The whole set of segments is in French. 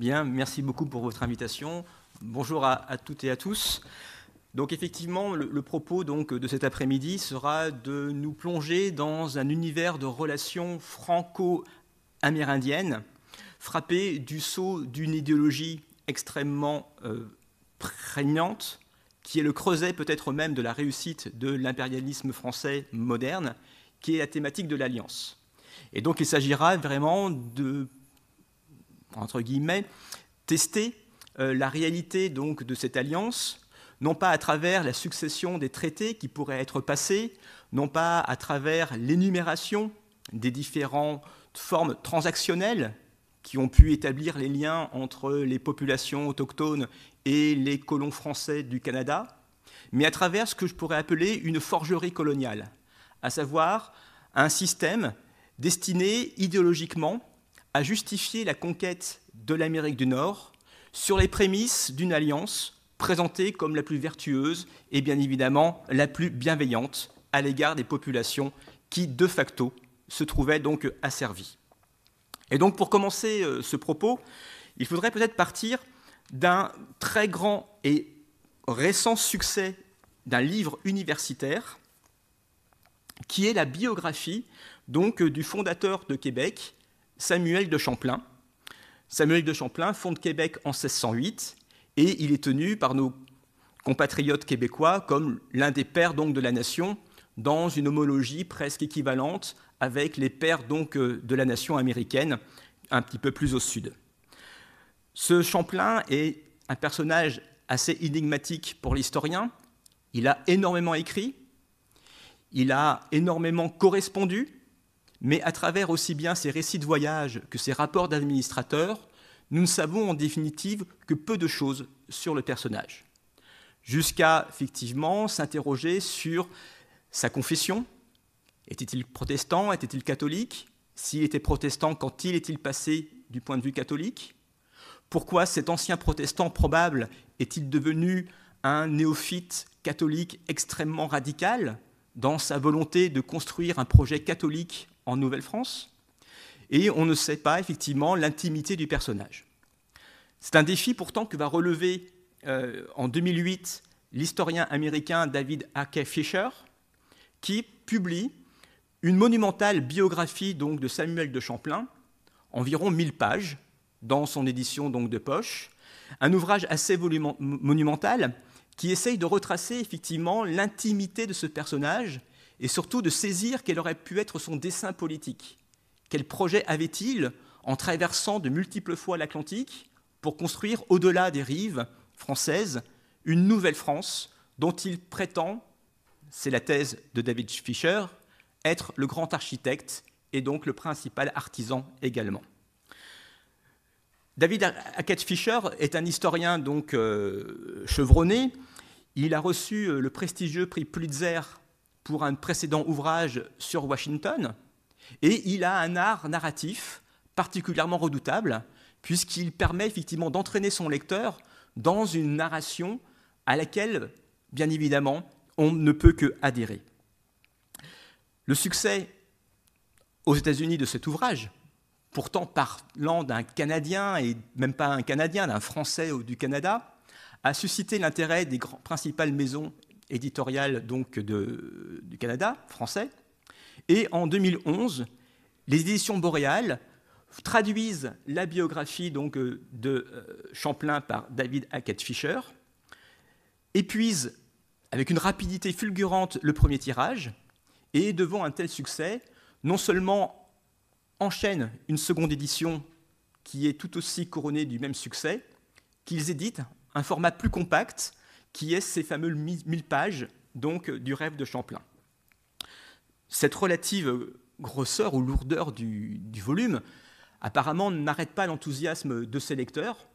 Bien, merci beaucoup pour votre invitation. Bonjour à, toutes et à tous. Donc effectivement, le, propos donc, de cet après-midi sera de nous plonger dans un univers de relations franco-amérindiennes, frappé du sceau d'une idéologie extrêmement euh, prégnante, qui est le creuset peut-être même de la réussite de l'impérialisme français moderne, qui est la thématique de l'alliance. Et donc il s'agira vraiment de entre guillemets, tester euh, la réalité donc, de cette alliance, non pas à travers la succession des traités qui pourraient être passés, non pas à travers l'énumération des différentes formes transactionnelles qui ont pu établir les liens entre les populations autochtones et les colons français du Canada, mais à travers ce que je pourrais appeler une forgerie coloniale, à savoir un système destiné idéologiquement à justifier la conquête de l'Amérique du Nord sur les prémices d'une alliance présentée comme la plus vertueuse et bien évidemment la plus bienveillante à l'égard des populations qui, de facto, se trouvaient donc asservies. Et donc pour commencer euh, ce propos, il faudrait peut-être partir d'un très grand et récent succès d'un livre universitaire qui est la biographie donc euh, du fondateur de Québec, Samuel de Champlain. Samuel de Champlain fonde Québec en 1608 et il est tenu par nos compatriotes québécois comme l'un des pères donc de la nation dans une homologie presque équivalente avec les pères donc euh, de la nation américaine un petit peu plus au sud. Ce Champlain est un personnage assez énigmatique pour l'historien. Il a énormément écrit, il a énormément correspondu, mais à travers aussi bien ses récits de voyage que ses rapports d'administrateurs, nous ne savons en définitive que peu de choses sur le personnage. Jusqu'à, effectivement, s'interroger sur sa confession. Était-il protestant Était-il catholique S'il était protestant, quand il est-il passé du point de vue catholique Pourquoi cet ancien protestant probable est-il devenu un néophyte catholique extrêmement radical dans sa volonté de construire un projet catholique en Nouvelle-France, et on ne sait pas effectivement l'intimité du personnage. C'est un défi pourtant que va relever euh, en 2008 l'historien américain David A.K. Fisher, qui publie une monumentale biographie donc, de Samuel de Champlain, environ 1000 pages, dans son édition donc, de poche, un ouvrage assez monumental qui essaye de retracer effectivement l'intimité de ce personnage et surtout de saisir quel aurait pu être son dessein politique. Quel projet avait-il en traversant de multiples fois l'Atlantique pour construire au-delà des rives françaises une nouvelle France dont il prétend, c'est la thèse de David Fisher, être le grand architecte et donc le principal artisan également. David Hackett Fisher est un historien donc euh, chevronné. Il a reçu euh, le prestigieux prix Pulitzer pour un précédent ouvrage sur Washington, et il a un art narratif particulièrement redoutable, puisqu'il permet effectivement d'entraîner son lecteur dans une narration à laquelle, bien évidemment, on ne peut que adhérer. Le succès aux États-Unis de cet ouvrage, pourtant parlant d'un Canadien, et même pas un Canadien, d'un Français ou du Canada, a suscité l'intérêt des principales maisons éditorial donc du Canada français. Et en 2011, les éditions boréales traduisent la biographie donc, euh, de euh, Champlain par David Hackett Fisher, épuisent avec une rapidité fulgurante le premier tirage, et devant un tel succès, non seulement enchaînent une seconde édition qui est tout aussi couronnée du même succès, qu'ils éditent un format plus compact qui est ces fameux mille pages donc, du rêve de Champlain. Cette relative grosseur ou lourdeur du, volume apparemment n'arrête pas l'enthousiasme de ses lecteurs,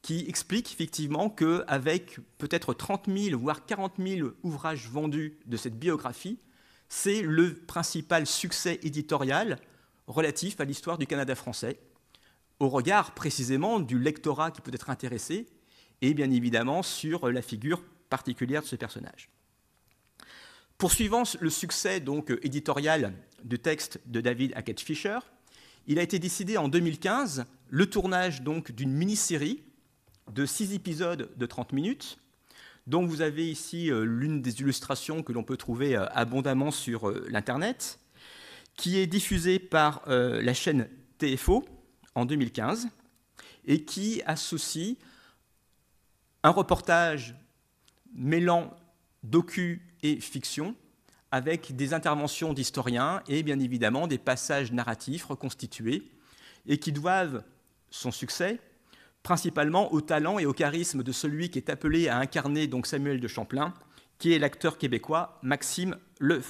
qui explique effectivement qu'avec peut-être 30 000 voire 40 000 ouvrages vendus de cette biographie, c'est le principal succès éditorial relatif à l'histoire du Canada français, au regard précisément du lectorat qui peut être intéressé et bien évidemment sur la figure particulière de ce personnage. Poursuivant le succès donc éditorial du texte de David Hackett Fisher, il a été décidé en 2015 le tournage donc d'une mini-série de six épisodes de 30 minutes. dont vous avez ici euh, l'une des illustrations que l'on peut trouver euh, abondamment sur euh, l'internet, qui est diffusée par la chaîne TFO en 2015 et qui associe un reportage mêlant docu et fiction, avec des interventions d'historiens et bien évidemment des passages narratifs reconstitués, et qui doivent son succès principalement au talent et au charisme de celui qui est appelé à incarner donc Samuel de Champlain, qui est l'acteur québécois Maxime Le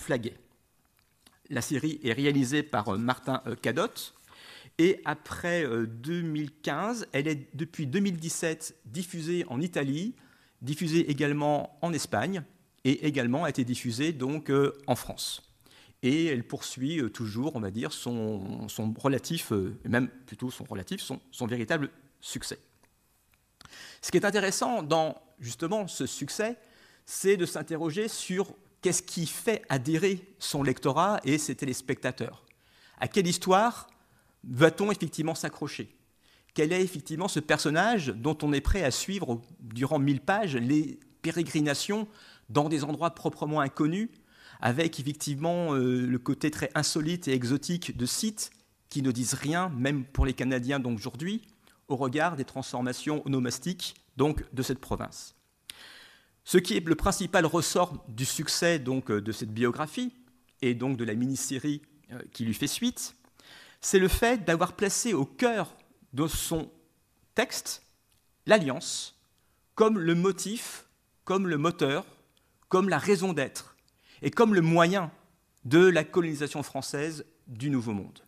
La série est réalisée par euh, Martin euh, Cadotte, et après 2015, euh, elle est depuis 2017 diffusée en Italie, diffusée également en Espagne et également a été diffusée donc euh, en France. Et elle poursuit euh, toujours, on va dire, son, son relatif, même plutôt son relatif, son, son véritable succès. Ce qui est intéressant dans justement ce succès, c'est de s'interroger sur qu'est-ce qui fait adhérer son lectorat et ses téléspectateurs. À quelle histoire va-t-on effectivement s'accrocher Quel est effectivement ce personnage dont on est prêt à suivre durant mille pages les pérégrinations dans des endroits proprement inconnus, avec effectivement euh, le côté très insolite et exotique de sites qui ne disent rien, même pour les Canadiens d'aujourd'hui, au regard des transformations onomastiques donc, de cette province. Ce qui est le principal ressort du succès donc, euh, de cette biographie et donc de la mini-série euh, qui lui fait suite, c'est le fait d'avoir placé au cœur de son texte l'alliance comme le motif, comme le moteur, comme la raison d'être et comme le moyen de la colonisation française du Nouveau Monde.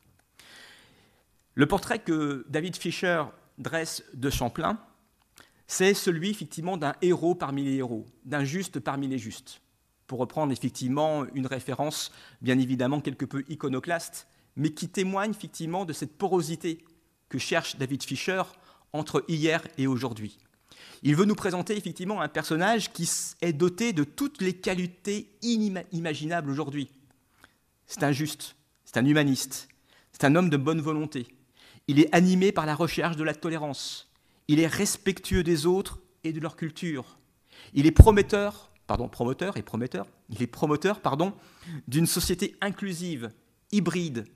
Le portrait que David Fischer dresse de Champlain, c'est celui effectivement d'un héros parmi les héros, d'un juste parmi les justes, pour reprendre effectivement une référence bien évidemment quelque peu iconoclaste, mais qui témoigne effectivement de cette porosité que cherche David Fischer entre hier et aujourd'hui. Il veut nous présenter effectivement un personnage qui est doté de toutes les qualités inimaginables aujourd'hui. C'est un juste, c'est un humaniste, c'est un homme de bonne volonté. Il est animé par la recherche de la tolérance. Il est respectueux des autres et de leur culture. Il est prometteur, pardon, promoteur et prometteur, il est promoteur, pardon, d'une société inclusive, hybride,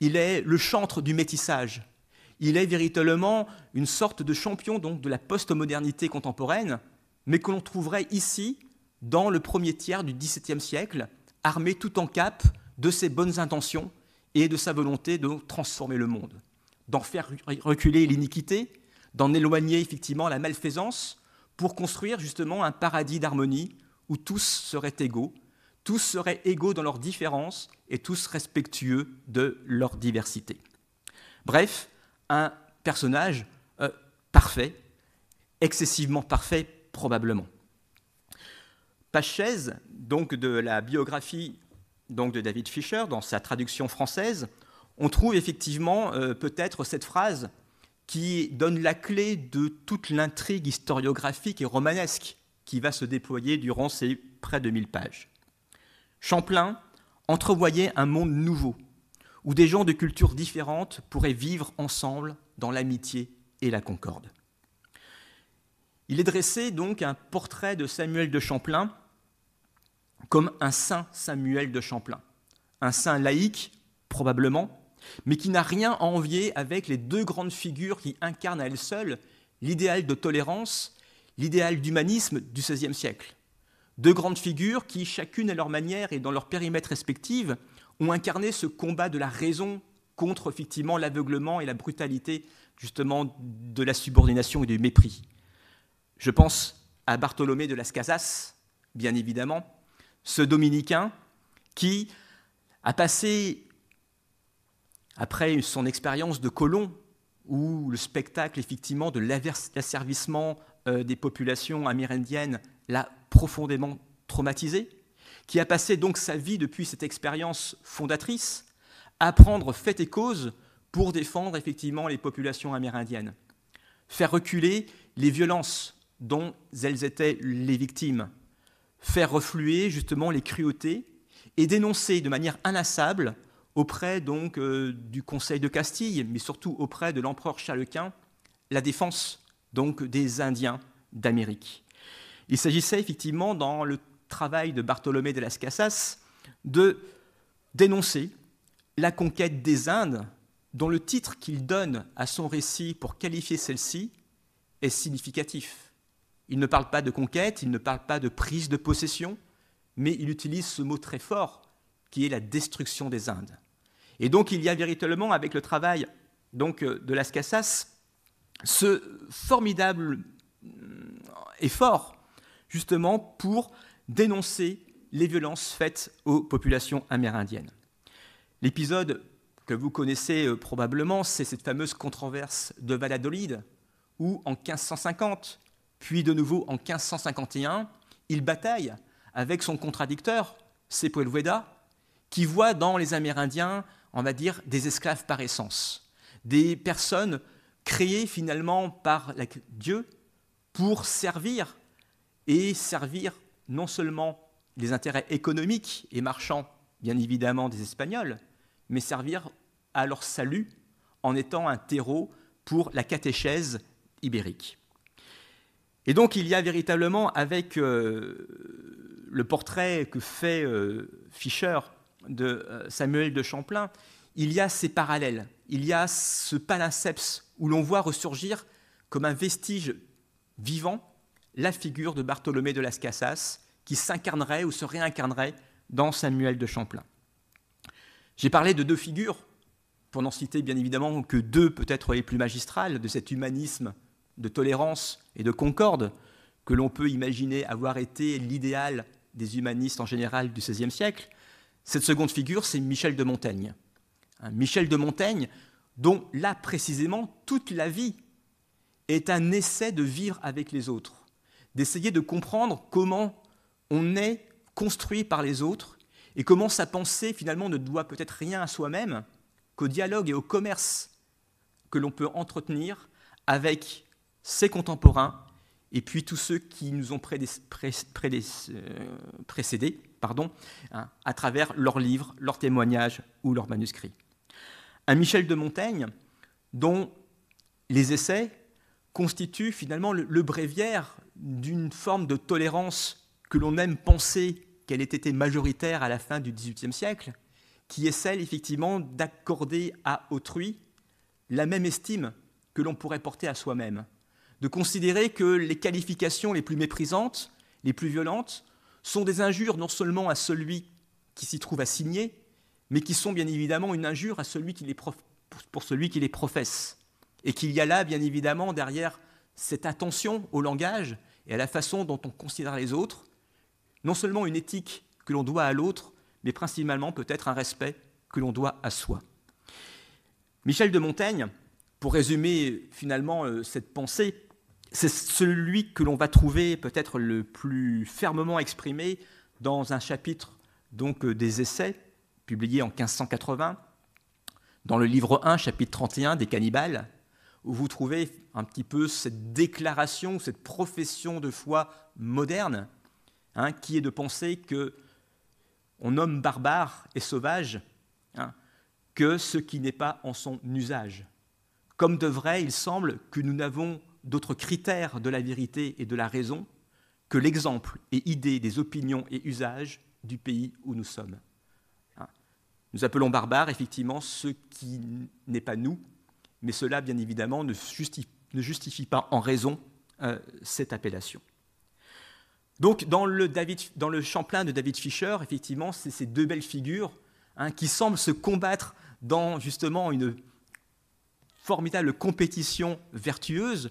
il est le chantre du métissage. Il est véritablement une sorte de champion donc de la postmodernité contemporaine, mais que l'on trouverait ici dans le premier tiers du XVIIe siècle, armé tout en cap de ses bonnes intentions et de sa volonté de transformer le monde, d'en faire reculer l'iniquité, d'en éloigner effectivement la malfaisance, pour construire justement un paradis d'harmonie où tous seraient égaux tous seraient égaux dans leurs différences et tous respectueux de leur diversité. Bref, un personnage euh, parfait, excessivement parfait probablement. Page donc de la biographie donc de David Fisher, dans sa traduction française, on trouve effectivement euh, peut-être cette phrase qui donne la clé de toute l'intrigue historiographique et romanesque qui va se déployer durant ces près de mille pages. Champlain entrevoyait un monde nouveau, où des gens de cultures différentes pourraient vivre ensemble dans l'amitié et la concorde. Il est dressé donc un portrait de Samuel de Champlain comme un saint Samuel de Champlain, un saint laïque probablement, mais qui n'a rien à envier avec les deux grandes figures qui incarnent à elles seules l'idéal de tolérance, l'idéal d'humanisme du XVIe siècle. Deux grandes figures qui, chacune à leur manière et dans leur périmètre respective, ont incarné ce combat de la raison contre effectivement l'aveuglement et la brutalité justement de la subordination et du mépris. Je pense à Bartholomé de Las Casas, bien évidemment, ce dominicain qui a passé, après son expérience de colon, où le spectacle effectivement de l'asservissement euh, des populations amérindiennes l'a profondément traumatisé, qui a passé donc sa vie depuis cette expérience fondatrice à prendre fait et cause pour défendre effectivement les populations amérindiennes, faire reculer les violences dont elles étaient les victimes, faire refluer justement les cruautés et dénoncer de manière inlassable auprès donc euh, du Conseil de Castille, mais surtout auprès de l'empereur Charles Quint, la défense donc des Indiens d'Amérique. Il s'agissait effectivement, dans le travail de Bartholomé de las Casas, de dénoncer la conquête des Indes, dont le titre qu'il donne à son récit pour qualifier celle-ci est significatif. Il ne parle pas de conquête, il ne parle pas de prise de possession, mais il utilise ce mot très fort qui est la destruction des Indes. Et donc il y a véritablement, avec le travail donc, euh, de Las Casas, ce formidable euh, effort justement pour dénoncer les violences faites aux populations amérindiennes. L'épisode que vous connaissez euh, probablement, c'est cette fameuse controverse de Valladolid, où en 1550, puis de nouveau en 1551, il bataille avec son contradicteur, Veda, qui voit dans les Amérindiens, on va dire, des esclaves par essence, des personnes créées finalement par Dieu pour servir et servir non seulement les intérêts économiques et marchands, bien évidemment, des Espagnols, mais servir à leur salut en étant un terreau pour la catéchèse ibérique. Et donc il y a véritablement, avec euh, le portrait que fait euh, Fischer de euh, Samuel de Champlain, il y a ces parallèles, il y a ce palinceps où l'on voit ressurgir comme un vestige vivant la figure de Bartholomé de Las Casas qui s'incarnerait ou se réincarnerait dans Samuel de Champlain. J'ai parlé de deux figures, pour n'en citer bien évidemment que deux peut-être les plus magistrales de cet humanisme de tolérance et de concorde que l'on peut imaginer avoir été l'idéal des humanistes en général du XVIe siècle. Cette seconde figure, c'est Michel de Montaigne. Michel de Montaigne, dont là précisément toute la vie est un essai de vivre avec les autres, d'essayer de comprendre comment on est construit par les autres et comment sa pensée finalement ne doit peut-être rien à soi-même qu'au dialogue et au commerce que l'on peut entretenir avec ses contemporains et puis tous ceux qui nous ont euh, précédés pardon, hein, à travers leurs livres, leurs témoignages ou leurs manuscrits. Un Michel de Montaigne dont les essais constituent finalement le, le bréviaire d'une forme de tolérance que l'on aime penser qu'elle ait été majoritaire à la fin du XVIIIe siècle, qui est celle effectivement d'accorder à autrui la même estime que l'on pourrait porter à soi-même, de considérer que les qualifications les plus méprisantes, les plus violentes, sont des injures non seulement à celui qui s'y trouve assigné, mais qui sont bien évidemment une injure à celui qui les pour celui qui les professe. Et qu'il y a là, bien évidemment, derrière cette attention au langage, et à la façon dont on considère les autres, non seulement une éthique que l'on doit à l'autre, mais principalement peut-être un respect que l'on doit à soi. Michel de Montaigne, pour résumer finalement euh, cette pensée, c'est celui que l'on va trouver peut-être le plus fermement exprimé dans un chapitre donc euh, des essais publié en 1580 dans le livre 1 chapitre 31 des cannibales où vous trouvez un petit peu cette déclaration, cette profession de foi moderne, hein, qui est de penser que on nomme barbare et sauvage hein, que ce qui n'est pas en son usage. Comme de vrai, il semble que nous n'avons d'autres critères de la vérité et de la raison que l'exemple et idée des opinions et usages du pays où nous sommes. Hein. Nous appelons barbare effectivement ce qui n'est pas nous, mais cela, bien évidemment, ne justifie, pas en raison euh, cette appellation. Donc, dans le, Champlain de David Fischer, effectivement, c'est ces deux belles figures hein, qui semblent se combattre dans justement une formidable compétition vertueuse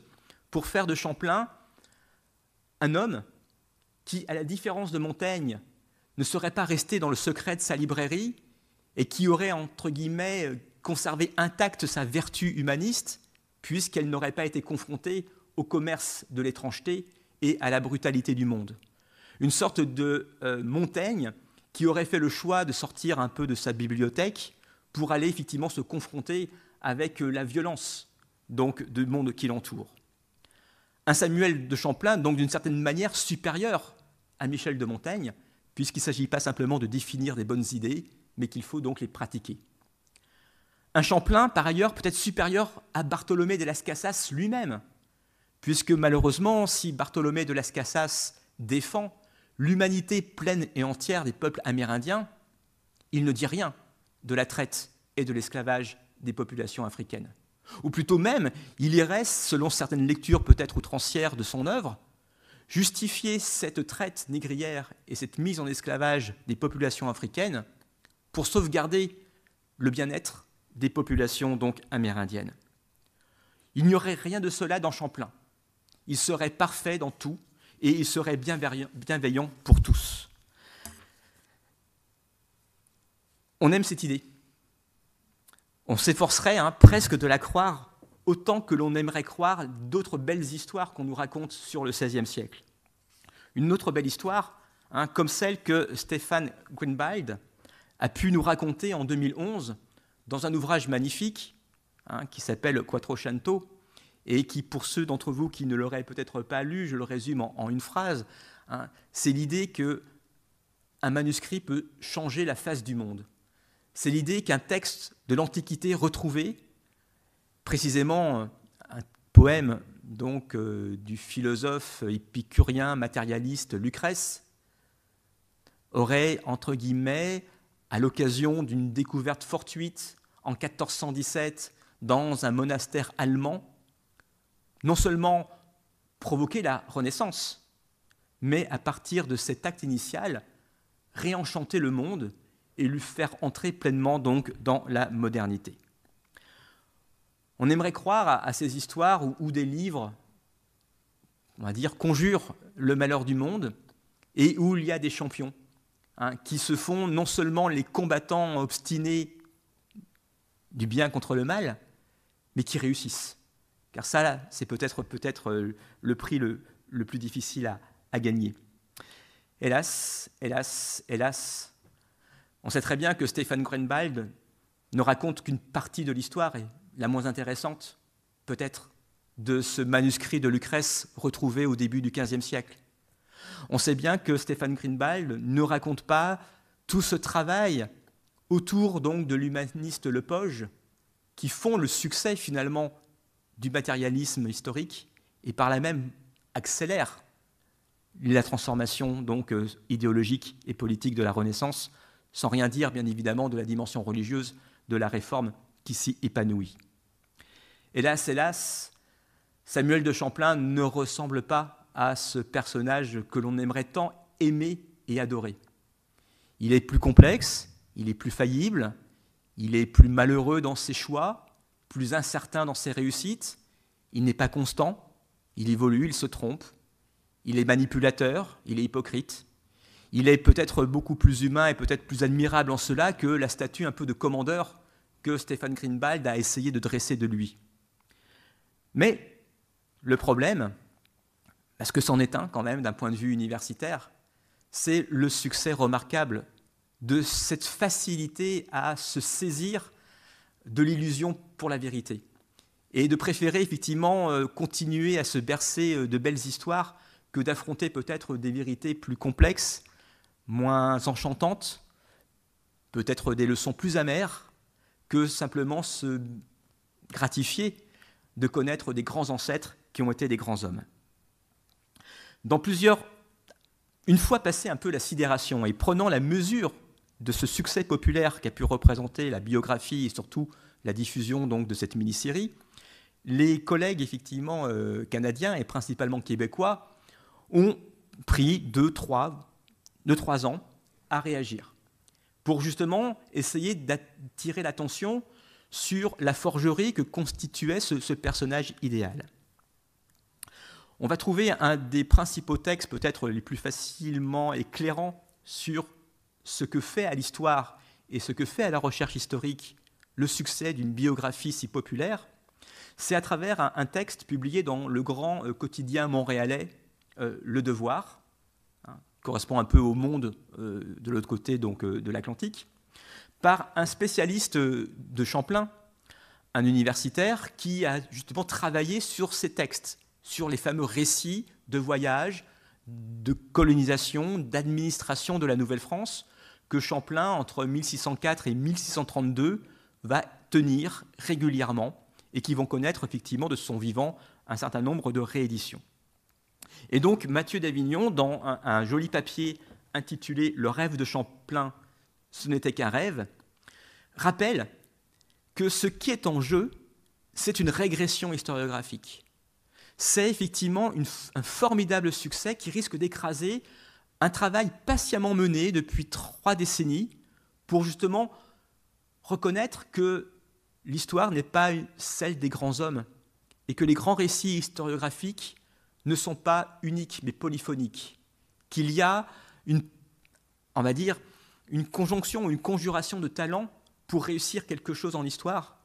pour faire de Champlain un homme qui, à la différence de Montaigne, ne serait pas resté dans le secret de sa librairie et qui aurait, entre guillemets, conserver intacte sa vertu humaniste, puisqu'elle n'aurait pas été confrontée au commerce de l'étrangeté et à la brutalité du monde. Une sorte de euh, Montaigne qui aurait fait le choix de sortir un peu de sa bibliothèque pour aller effectivement se confronter avec euh, la violence donc du monde qui l'entoure. Un Samuel de Champlain, donc d'une certaine manière supérieur à Michel de Montaigne, puisqu'il ne s'agit pas simplement de définir des bonnes idées, mais qu'il faut donc les pratiquer. Un Champlain, par ailleurs, peut-être supérieur à Bartholomé de las Casas lui-même, puisque malheureusement, si Bartholomé de las Casas défend l'humanité pleine et entière des peuples amérindiens, il ne dit rien de la traite et de l'esclavage des populations africaines. Ou plutôt même, il y reste, selon certaines lectures peut-être outrancières de son œuvre, justifier cette traite négrière et cette mise en esclavage des populations africaines pour sauvegarder le bien-être des populations donc amérindiennes. Il n'y aurait rien de cela dans Champlain. Il serait parfait dans tout et il serait bienveillant pour tous. On aime cette idée. On s'efforcerait hein, presque de la croire autant que l'on aimerait croire d'autres belles histoires qu'on nous raconte sur le XVIe siècle. Une autre belle histoire, hein, comme celle que Stéphane Gwynbyde a pu nous raconter en 2011 dans un ouvrage magnifique hein, qui s'appelle Quattrocento, et qui, pour ceux d'entre vous qui ne l'auraient peut-être pas lu, je le résume en, une phrase, hein, c'est l'idée que un manuscrit peut changer la face du monde. C'est l'idée qu'un texte de l'Antiquité retrouvé, précisément un poème donc euh, du philosophe épicurien matérialiste Lucrèce, aurait entre guillemets à l'occasion d'une découverte fortuite en 1417 dans un monastère allemand, non seulement provoquer la Renaissance, mais à partir de cet acte initial, réenchanter le monde et lui faire entrer pleinement donc dans la modernité. On aimerait croire à, ces histoires où, des livres, on va dire, conjurent le malheur du monde et où il y a des champions, Hein, qui se font non seulement les combattants obstinés du bien contre le mal, mais qui réussissent. Car ça, c'est peut-être peut, -être, euh, le prix le, plus difficile à, gagner. Hélas, hélas, hélas, on sait très bien que Stéphane Greenwald ne raconte qu'une partie de l'histoire, et la moins intéressante, peut-être, de ce manuscrit de Lucrèce retrouvé au début du XVe siècle. On sait bien que Stéphane Greenbald ne raconte pas tout ce travail autour donc de l'humaniste Le qui font le succès finalement du matérialisme historique et par là même accélère la transformation donc euh, idéologique et politique de la Renaissance, sans rien dire bien évidemment de la dimension religieuse de la réforme qui s'y épanouit. Hélas, hélas, Samuel de Champlain ne ressemble pas à ce personnage que l'on aimerait tant aimer et adorer. Il est plus complexe, il est plus faillible, il est plus malheureux dans ses choix, plus incertain dans ses réussites, il n'est pas constant, il évolue, il se trompe, il est manipulateur, il est hypocrite. Il est peut-être beaucoup plus humain et peut-être plus admirable en cela que la statue un peu de commandeur que Stéphane Greenbald a essayé de dresser de lui. Mais le problème, parce que c'en est un quand même d'un point de vue universitaire, c'est le succès remarquable de cette facilité à se saisir de l'illusion pour la vérité. Et de préférer effectivement euh, continuer à se bercer euh, de belles histoires que d'affronter peut-être des vérités plus complexes, moins enchantantes, peut-être des leçons plus amères, que simplement se gratifier de connaître des grands ancêtres qui ont été des grands hommes. Dans plusieurs, une fois passée un peu la sidération et prenant la mesure de ce succès populaire qu'a pu représenter la biographie et surtout la diffusion donc de cette mini-série, les collègues effectivement euh, canadiens et principalement québécois ont pris 2 trois, deux, trois ans à réagir pour justement essayer d'attirer l'attention sur la forgerie que constituait ce personnage idéal on va trouver un des principaux textes peut-être les plus facilement éclairants sur ce que fait à l'histoire et ce que fait à la recherche historique le succès d'une biographie si populaire, c'est à travers un, texte publié dans le grand euh, quotidien montréalais euh, Le Devoir, hein, correspond un peu au monde euh, de l'autre côté donc, de l'Atlantique, par un spécialiste de Champlain, un universitaire qui a justement travaillé sur ces textes sur les fameux récits de voyage, de colonisation, d'administration de la Nouvelle-France que Champlain, entre 1604 et 1632, va tenir régulièrement et qui vont connaître effectivement de son vivant un certain nombre de rééditions. Et donc Mathieu d'Avignon, dans un, un, joli papier intitulé Le rêve de Champlain, ce n'était qu'un rêve, rappelle que ce qui est en jeu, c'est une régression historiographique c'est effectivement un formidable succès qui risque d'écraser un travail patiemment mené depuis trois décennies pour justement reconnaître que l'histoire n'est pas celle des grands hommes et que les grands récits historiographiques ne sont pas uniques mais polyphoniques, qu'il y a une, on va dire, une conjonction, une conjuration de talents pour réussir quelque chose en histoire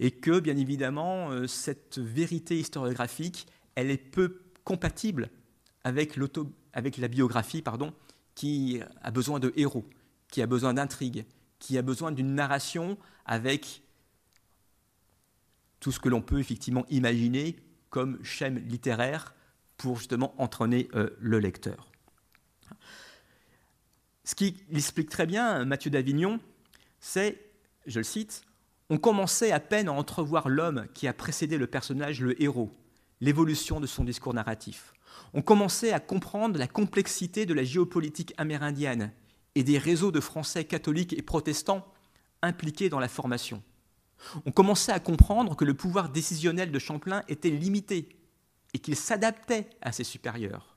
et que, bien évidemment, euh, cette vérité historiographique, elle est peu compatible avec, avec la biographie pardon, qui a besoin de héros, qui a besoin d'intrigues, qui a besoin d'une narration avec tout ce que l'on peut effectivement imaginer comme schème littéraire pour justement entraîner euh, le lecteur. Ce qui l'explique très bien Mathieu d'Avignon, c'est, je le cite, on commençait à peine à entrevoir l'homme qui a précédé le personnage, le héros, l'évolution de son discours narratif. On commençait à comprendre la complexité de la géopolitique amérindienne et des réseaux de Français catholiques et protestants impliqués dans la formation. On commençait à comprendre que le pouvoir décisionnel de Champlain était limité et qu'il s'adaptait à ses supérieurs.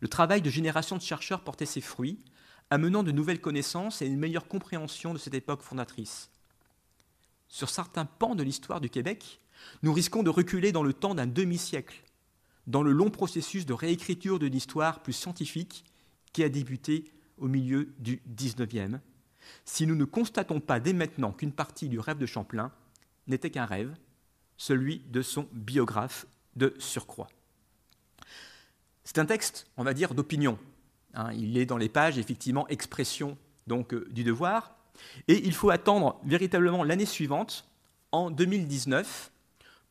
Le travail de génération de chercheurs portait ses fruits, amenant de nouvelles connaissances et une meilleure compréhension de cette époque fondatrice sur certains pans de l'histoire du Québec, nous risquons de reculer dans le temps d'un demi-siècle, dans le long processus de réécriture de l'histoire plus scientifique qui a débuté au milieu du XIXe, si nous ne constatons pas dès maintenant qu'une partie du rêve de Champlain n'était qu'un rêve, celui de son biographe de surcroît. C'est un texte, on va dire, d'opinion. Hein. il est dans les pages, effectivement, expression donc, euh, du devoir, et il faut attendre véritablement l'année suivante, en 2019,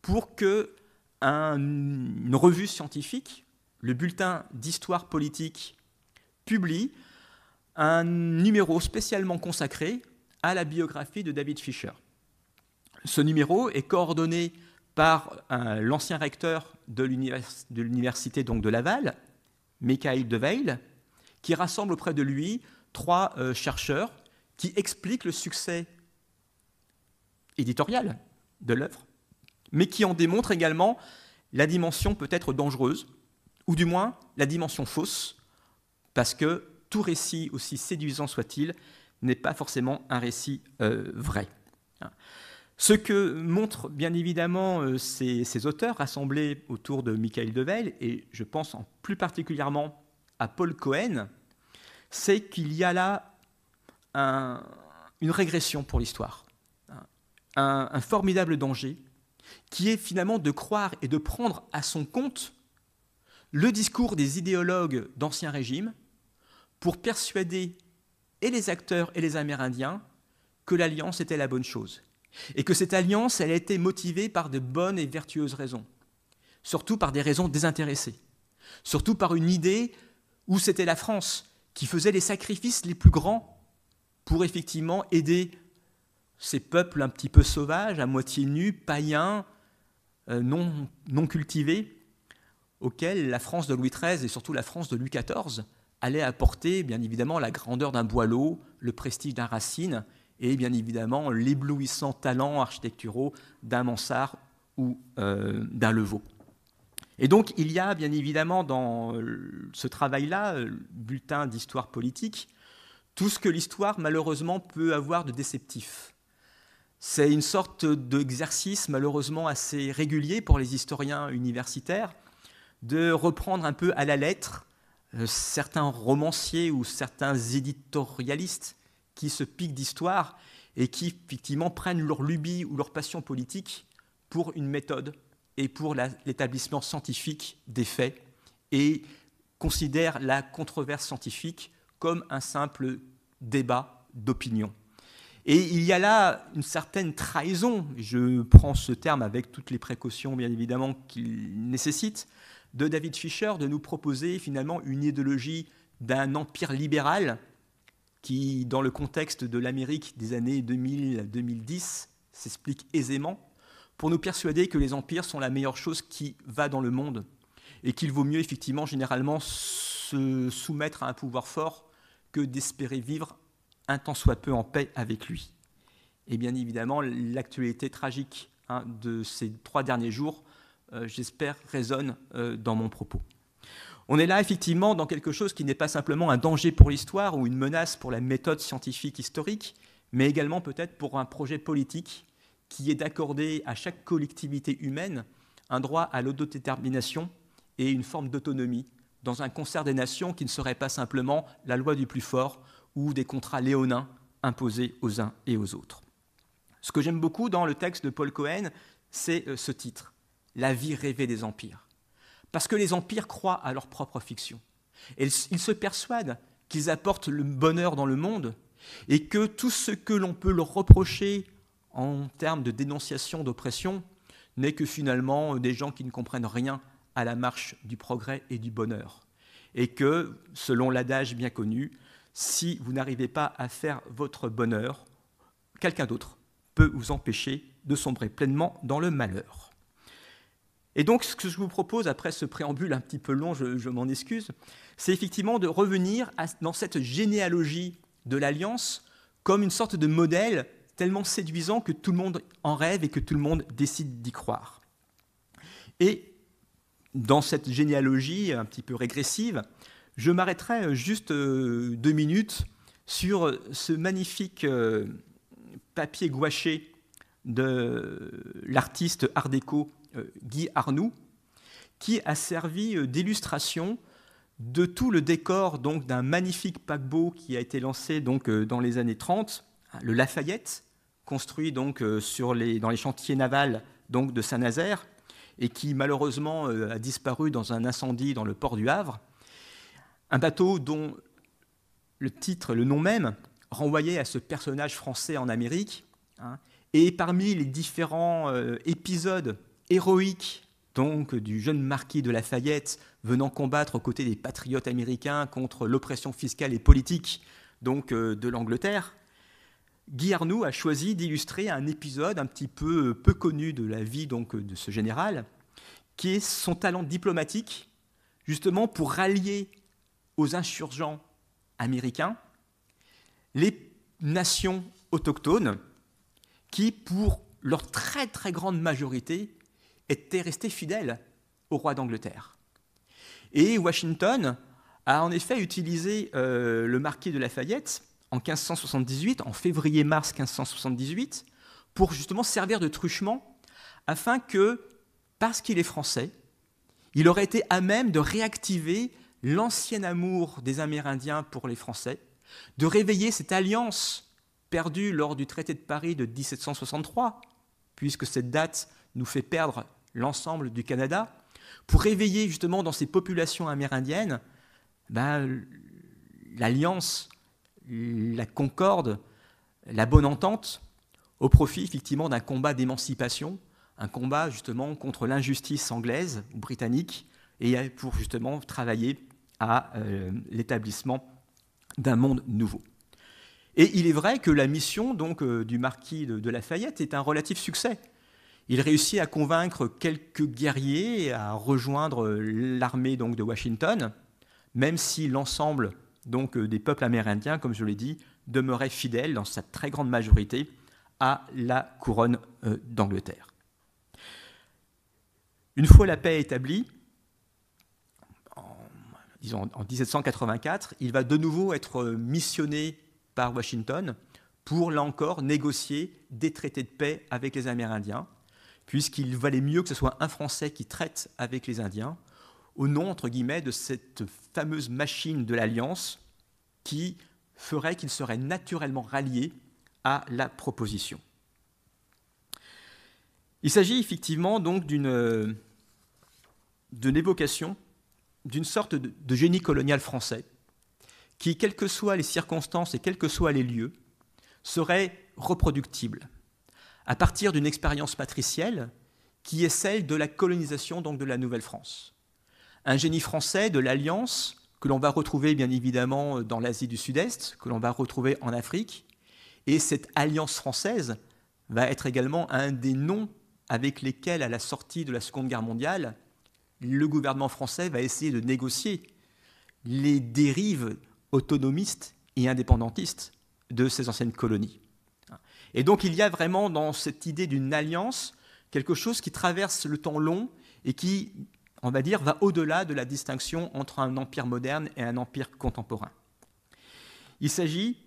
pour que une revue scientifique, le bulletin d'histoire politique, publie un numéro spécialement consacré à la biographie de David Fisher. Ce numéro est coordonné par euh, l'ancien recteur de l'université donc de Laval, Michael Weil, qui rassemble auprès de lui trois euh, chercheurs qui explique le succès éditorial de l'œuvre, mais qui en démontre également la dimension peut-être dangereuse, ou du moins la dimension fausse, parce que tout récit, aussi séduisant soit-il, n'est pas forcément un récit euh, vrai. Ce que montrent bien évidemment euh, ces, auteurs rassemblés autour de Michael Devel, et je pense en plus particulièrement à Paul Cohen, c'est qu'il y a là une régression pour l'histoire, un, un formidable danger qui est finalement de croire et de prendre à son compte le discours des idéologues d'Ancien Régime pour persuader et les acteurs et les Amérindiens que l'alliance était la bonne chose. Et que cette alliance, elle a été motivée par de bonnes et vertueuses raisons. Surtout par des raisons désintéressées. Surtout par une idée où c'était la France qui faisait les sacrifices les plus grands pour effectivement aider ces peuples un petit peu sauvages, à moitié nus, païens, euh, non, cultivés, auxquels la France de Louis XIII et surtout la France de Louis XIV allait apporter bien évidemment la grandeur d'un Boileau, le prestige d'un Racine et bien évidemment l'éblouissant talent architecturaux d'un Mansart ou euh, d'un Levaux. Et donc il y a bien évidemment dans ce travail-là, euh, bulletin d'histoire politique, tout ce que l'histoire, malheureusement, peut avoir de déceptif. C'est une sorte d'exercice, malheureusement, assez régulier pour les historiens universitaires, de reprendre un peu à la lettre euh, certains romanciers ou certains éditorialistes qui se piquent d'histoire et qui, effectivement, prennent leur lubie ou leur passion politique pour une méthode et pour l'établissement scientifique des faits et considèrent la controverse scientifique comme un simple débat d'opinion. Et il y a là une certaine trahison, je prends ce terme avec toutes les précautions bien évidemment qu'il nécessite, de David Fischer de nous proposer finalement une idéologie d'un empire libéral qui, dans le contexte de l'Amérique des années 2000-2010, s'explique aisément, pour nous persuader que les empires sont la meilleure chose qui va dans le monde et qu'il vaut mieux effectivement généralement se soumettre à un pouvoir fort que d'espérer vivre un temps soit peu en paix avec lui. Et bien évidemment, l'actualité tragique hein, de ces trois derniers jours, euh, j'espère, résonne euh, dans mon propos. On est là effectivement dans quelque chose qui n'est pas simplement un danger pour l'histoire ou une menace pour la méthode scientifique historique, mais également peut-être pour un projet politique qui est d'accorder à chaque collectivité humaine un droit à l'autodétermination et une forme d'autonomie dans un concert des nations qui ne serait pas simplement la loi du plus fort ou des contrats léonins imposés aux uns et aux autres. Ce que j'aime beaucoup dans le texte de Paul Cohen, c'est euh, ce titre, La vie rêvée des empires. Parce que les empires croient à leur propre fiction. ils se persuadent qu'ils apportent le bonheur dans le monde et que tout ce que l'on peut leur reprocher en termes de dénonciation d'oppression n'est que finalement euh, des gens qui ne comprennent rien à la marche du progrès et du bonheur. Et que, selon l'adage bien connu, si vous n'arrivez pas à faire votre bonheur, quelqu'un d'autre peut vous empêcher de sombrer pleinement dans le malheur. Et donc, ce que je vous propose, après ce préambule un petit peu long, je, m'en excuse, c'est effectivement de revenir dans cette généalogie de l'Alliance comme une sorte de modèle tellement séduisant que tout le monde en rêve et que tout le monde décide d'y croire. Et dans cette généalogie un petit peu régressive, je m'arrêterai juste euh, deux minutes sur ce magnifique euh, papier gouaché de l'artiste art déco euh, Guy Arnoux, qui a servi d'illustration de tout le décor donc d'un magnifique paquebot qui a été lancé donc dans les années 30, le Lafayette, construit donc dans les chantiers navals donc de Saint-Nazaire, et qui malheureusement euh, a disparu dans un incendie dans le port du Havre. Un bateau dont le titre, le nom même, renvoyait à ce personnage français en Amérique. Hein. et parmi les différents euh, épisodes héroïques donc du jeune marquis de Lafayette venant combattre aux côtés des patriotes américains contre l'oppression fiscale et politique donc euh, de l'Angleterre, Guy a choisi d'illustrer un épisode un petit peu euh, peu connu de la vie donc euh, de ce général, qui est son talent diplomatique, justement pour rallier aux insurgents américains les nations autochtones qui, pour leur très très grande majorité, étaient restées fidèles au roi d'Angleterre. Et Washington a en effet utilisé euh, le marquis de Lafayette en 1578, en février-mars 1578, pour justement servir de truchement, afin que, parce qu'il est français, il aurait été à même de réactiver l'ancien amour des Amérindiens pour les Français, de réveiller cette alliance perdue lors du traité de Paris de 1763, puisque cette date nous fait perdre l'ensemble du Canada, pour réveiller justement dans ces populations amérindiennes ben, l'alliance la concorde, la bonne entente, au profit effectivement d'un combat d'émancipation, un combat justement contre l'injustice anglaise ou britannique, et pour justement travailler à euh, l'établissement d'un monde nouveau. Et il est vrai que la mission donc euh, du marquis de, de, Lafayette est un relatif succès. Il réussit à convaincre quelques guerriers à rejoindre euh, l'armée donc de Washington, même si l'ensemble donc euh, des peuples amérindiens, comme je l'ai dit, demeuraient fidèles dans sa très grande majorité à la couronne euh, d'Angleterre. Une fois la paix établie, en, 1784, il va de nouveau être euh, missionné par Washington pour, là encore, négocier des traités de paix avec les Amérindiens, puisqu'il valait mieux que ce soit un Français qui traite avec les Indiens au nom, entre guillemets, de cette fameuse machine de l'alliance qui ferait qu'il serait naturellement rallié à la proposition. Il s'agit effectivement donc d'une euh, évocation d'une sorte de, génie colonial français qui, quelles que soient les circonstances et quels que soient les lieux, serait reproductible à partir d'une expérience matricielle qui est celle de la colonisation donc de la Nouvelle-France. Un génie français de l'Alliance, que l'on va retrouver bien évidemment dans l'Asie du Sud-Est, que l'on va retrouver en Afrique. Et cette Alliance française va être également un des noms avec lesquels, à la sortie de la Seconde Guerre mondiale, le gouvernement français va essayer de négocier les dérives autonomistes et indépendantistes de ces anciennes colonies. Et donc il y a vraiment dans cette idée d'une alliance quelque chose qui traverse le temps long et qui on va dire, va au-delà de la distinction entre un empire moderne et un empire contemporain. Il s'agit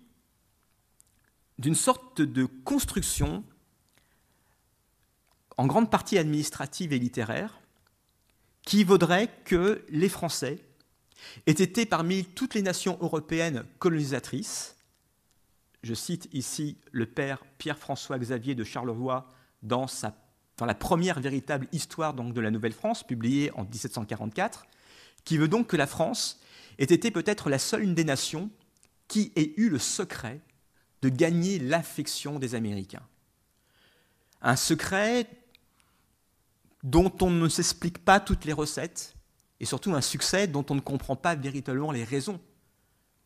d'une sorte de construction en grande partie administrative et littéraire, qui vaudrait que les Français aient été parmi toutes les nations européennes colonisatrices. Je cite ici le père Pierre-François Xavier de Charlevoix dans sa dans la première véritable histoire donc, de la Nouvelle-France, publiée en 1744, qui veut donc que la France ait été peut-être la seule des nations qui ait eu le secret de gagner l'affection des Américains. Un secret dont on ne s'explique pas toutes les recettes, et surtout un succès dont on ne comprend pas véritablement les raisons.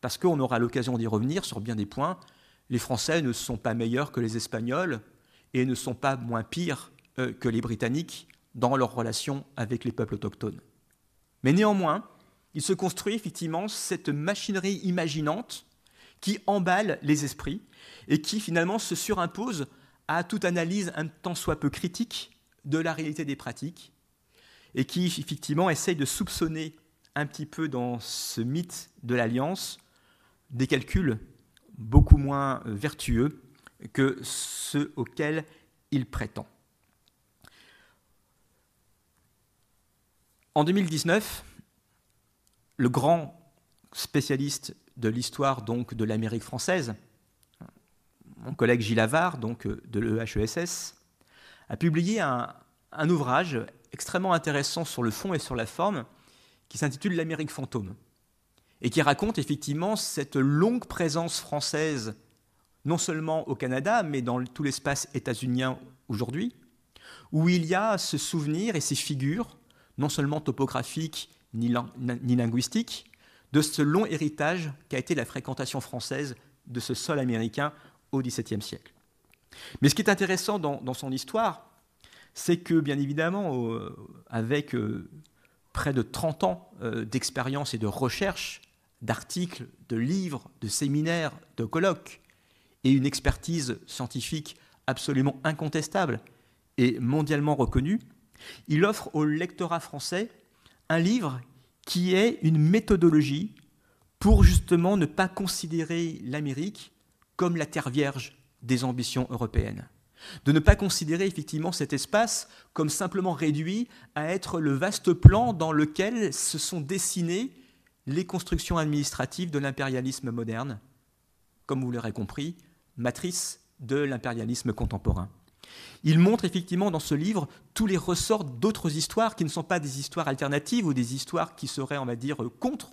Parce qu'on aura l'occasion d'y revenir sur bien des points. Les Français ne sont pas meilleurs que les Espagnols et ne sont pas moins pires euh, que les Britanniques dans leurs relations avec les peuples autochtones. Mais néanmoins, il se construit effectivement cette machinerie imaginante qui emballe les esprits et qui finalement se surimpose à toute analyse un tant soit peu critique de la réalité des pratiques et qui effectivement essaye de soupçonner un petit peu dans ce mythe de l'alliance des calculs beaucoup moins vertueux que ceux auxquels il prétend. En 2019, le grand spécialiste de l'histoire donc de l'Amérique française, mon collègue Gilles Lavard, donc de l'EHESS, a publié un, un ouvrage extrêmement intéressant sur le fond et sur la forme qui s'intitule L'Amérique fantôme et qui raconte effectivement cette longue présence française non seulement au Canada mais dans tout l'espace états-unien aujourd'hui où il y a ce souvenir et ces figures non seulement topographique ni, linguistique, de ce long héritage qu'a été la fréquentation française de ce sol américain au XVIIe siècle. Mais ce qui est intéressant dans, son histoire, c'est que, bien évidemment, avec euh, près de 30 ans euh, d'expérience et de recherche, d'articles, de livres, de séminaires, de colloques, et une expertise scientifique absolument incontestable et mondialement reconnue, il offre au lectorat français un livre qui est une méthodologie pour justement ne pas considérer l'Amérique comme la terre vierge des ambitions européennes. De ne pas considérer effectivement cet espace comme simplement réduit à être le vaste plan dans lequel se sont dessinées les constructions administratives de l'impérialisme moderne, comme vous l'aurez compris, matrice de l'impérialisme contemporain. Il montre effectivement dans ce livre tous les ressorts d'autres histoires qui ne sont pas des histoires alternatives ou des histoires qui seraient, on va dire, contre,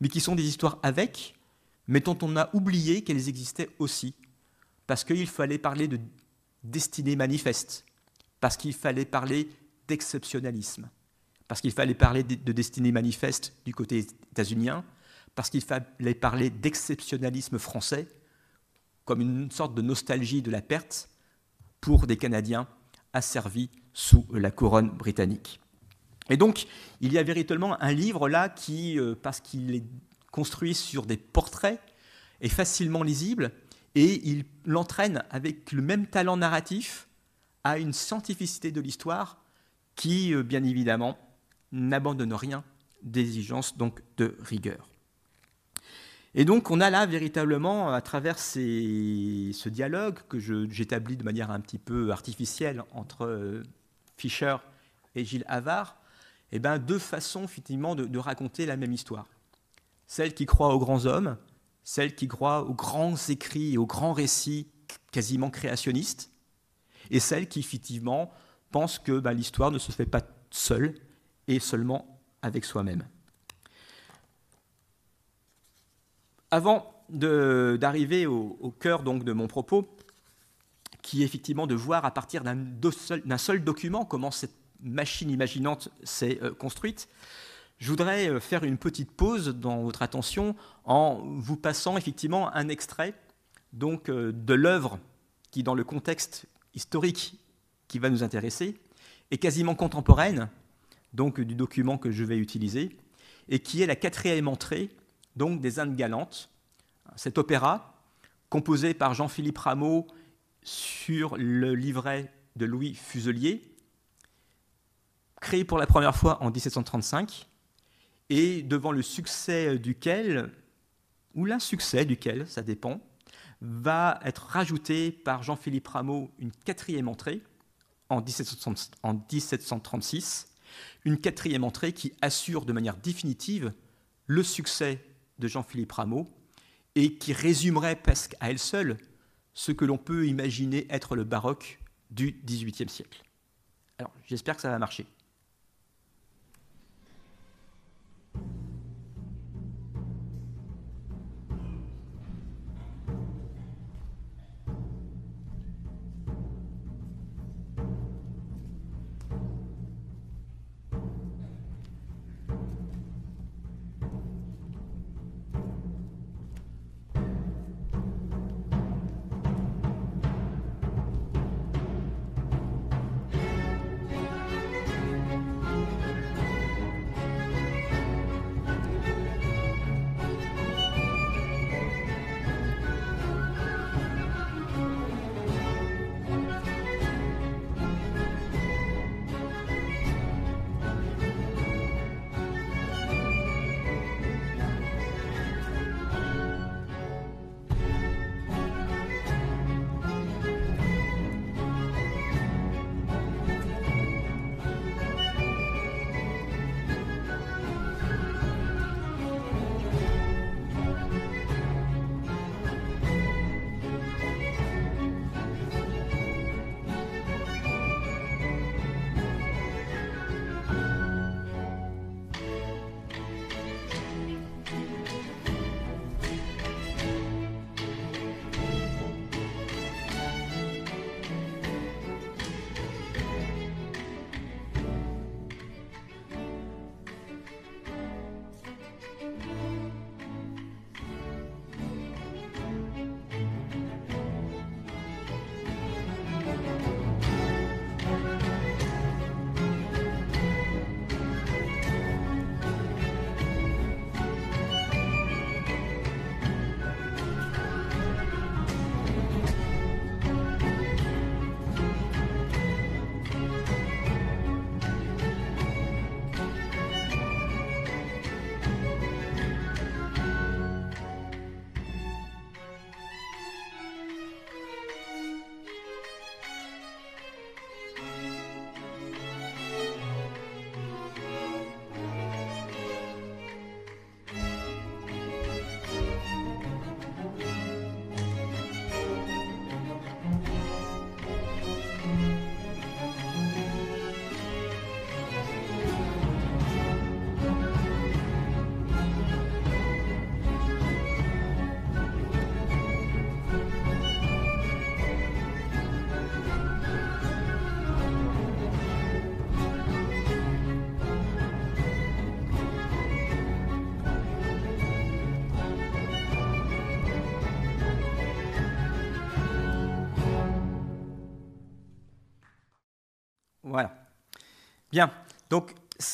mais qui sont des histoires avec, mais dont on a oublié qu'elles existaient aussi. Parce qu'il fallait parler de destinée manifeste, parce qu'il fallait parler d'exceptionnalisme, parce qu'il fallait parler de destinée manifeste du côté états-unien, parce qu'il fallait parler d'exceptionnalisme français, comme une sorte de nostalgie de la perte, pour des Canadiens asservis sous la couronne britannique. Et donc, il y a véritablement un livre là qui, euh, parce qu'il est construit sur des portraits, est facilement lisible et il l'entraîne avec le même talent narratif à une scientificité de l'histoire qui, euh, bien évidemment, n'abandonne rien d'exigence donc de rigueur. Et donc on a là véritablement, à travers ce dialogue que j'établis de manière un petit peu artificielle entre euh, Fischer et Gilles Havard, eh ben, deux façons effectivement de, raconter la même histoire. Celle qui croit aux grands hommes, celle qui croit aux grands écrits et aux grands récits quasiment créationnistes, et celle qui effectivement pense que ben, l'histoire ne se fait pas seule et seulement avec soi-même. Avant d'arriver au, cœur donc de mon propos, qui est effectivement de voir à partir d'un seul, document comment cette machine imaginante s'est euh, construite, je voudrais euh, faire une petite pause dans votre attention en vous passant effectivement un extrait donc euh, de l'œuvre qui, dans le contexte historique qui va nous intéresser, est quasiment contemporaine donc du document que je vais utiliser et qui est la quatrième entrée donc des Indes galantes. Cet opéra, composé par Jean-Philippe Rameau sur le livret de Louis Fuselier, créé pour la première fois en 1735, et devant le succès duquel, ou l'insuccès duquel, ça dépend, va être rajouté par Jean-Philippe Rameau une quatrième entrée en 1736, une quatrième entrée qui assure de manière définitive le succès de Jean-Philippe Rameau, et qui résumerait presque à elle seule ce que l'on peut imaginer être le baroque du XVIIIe siècle. Alors, j'espère que ça va marcher.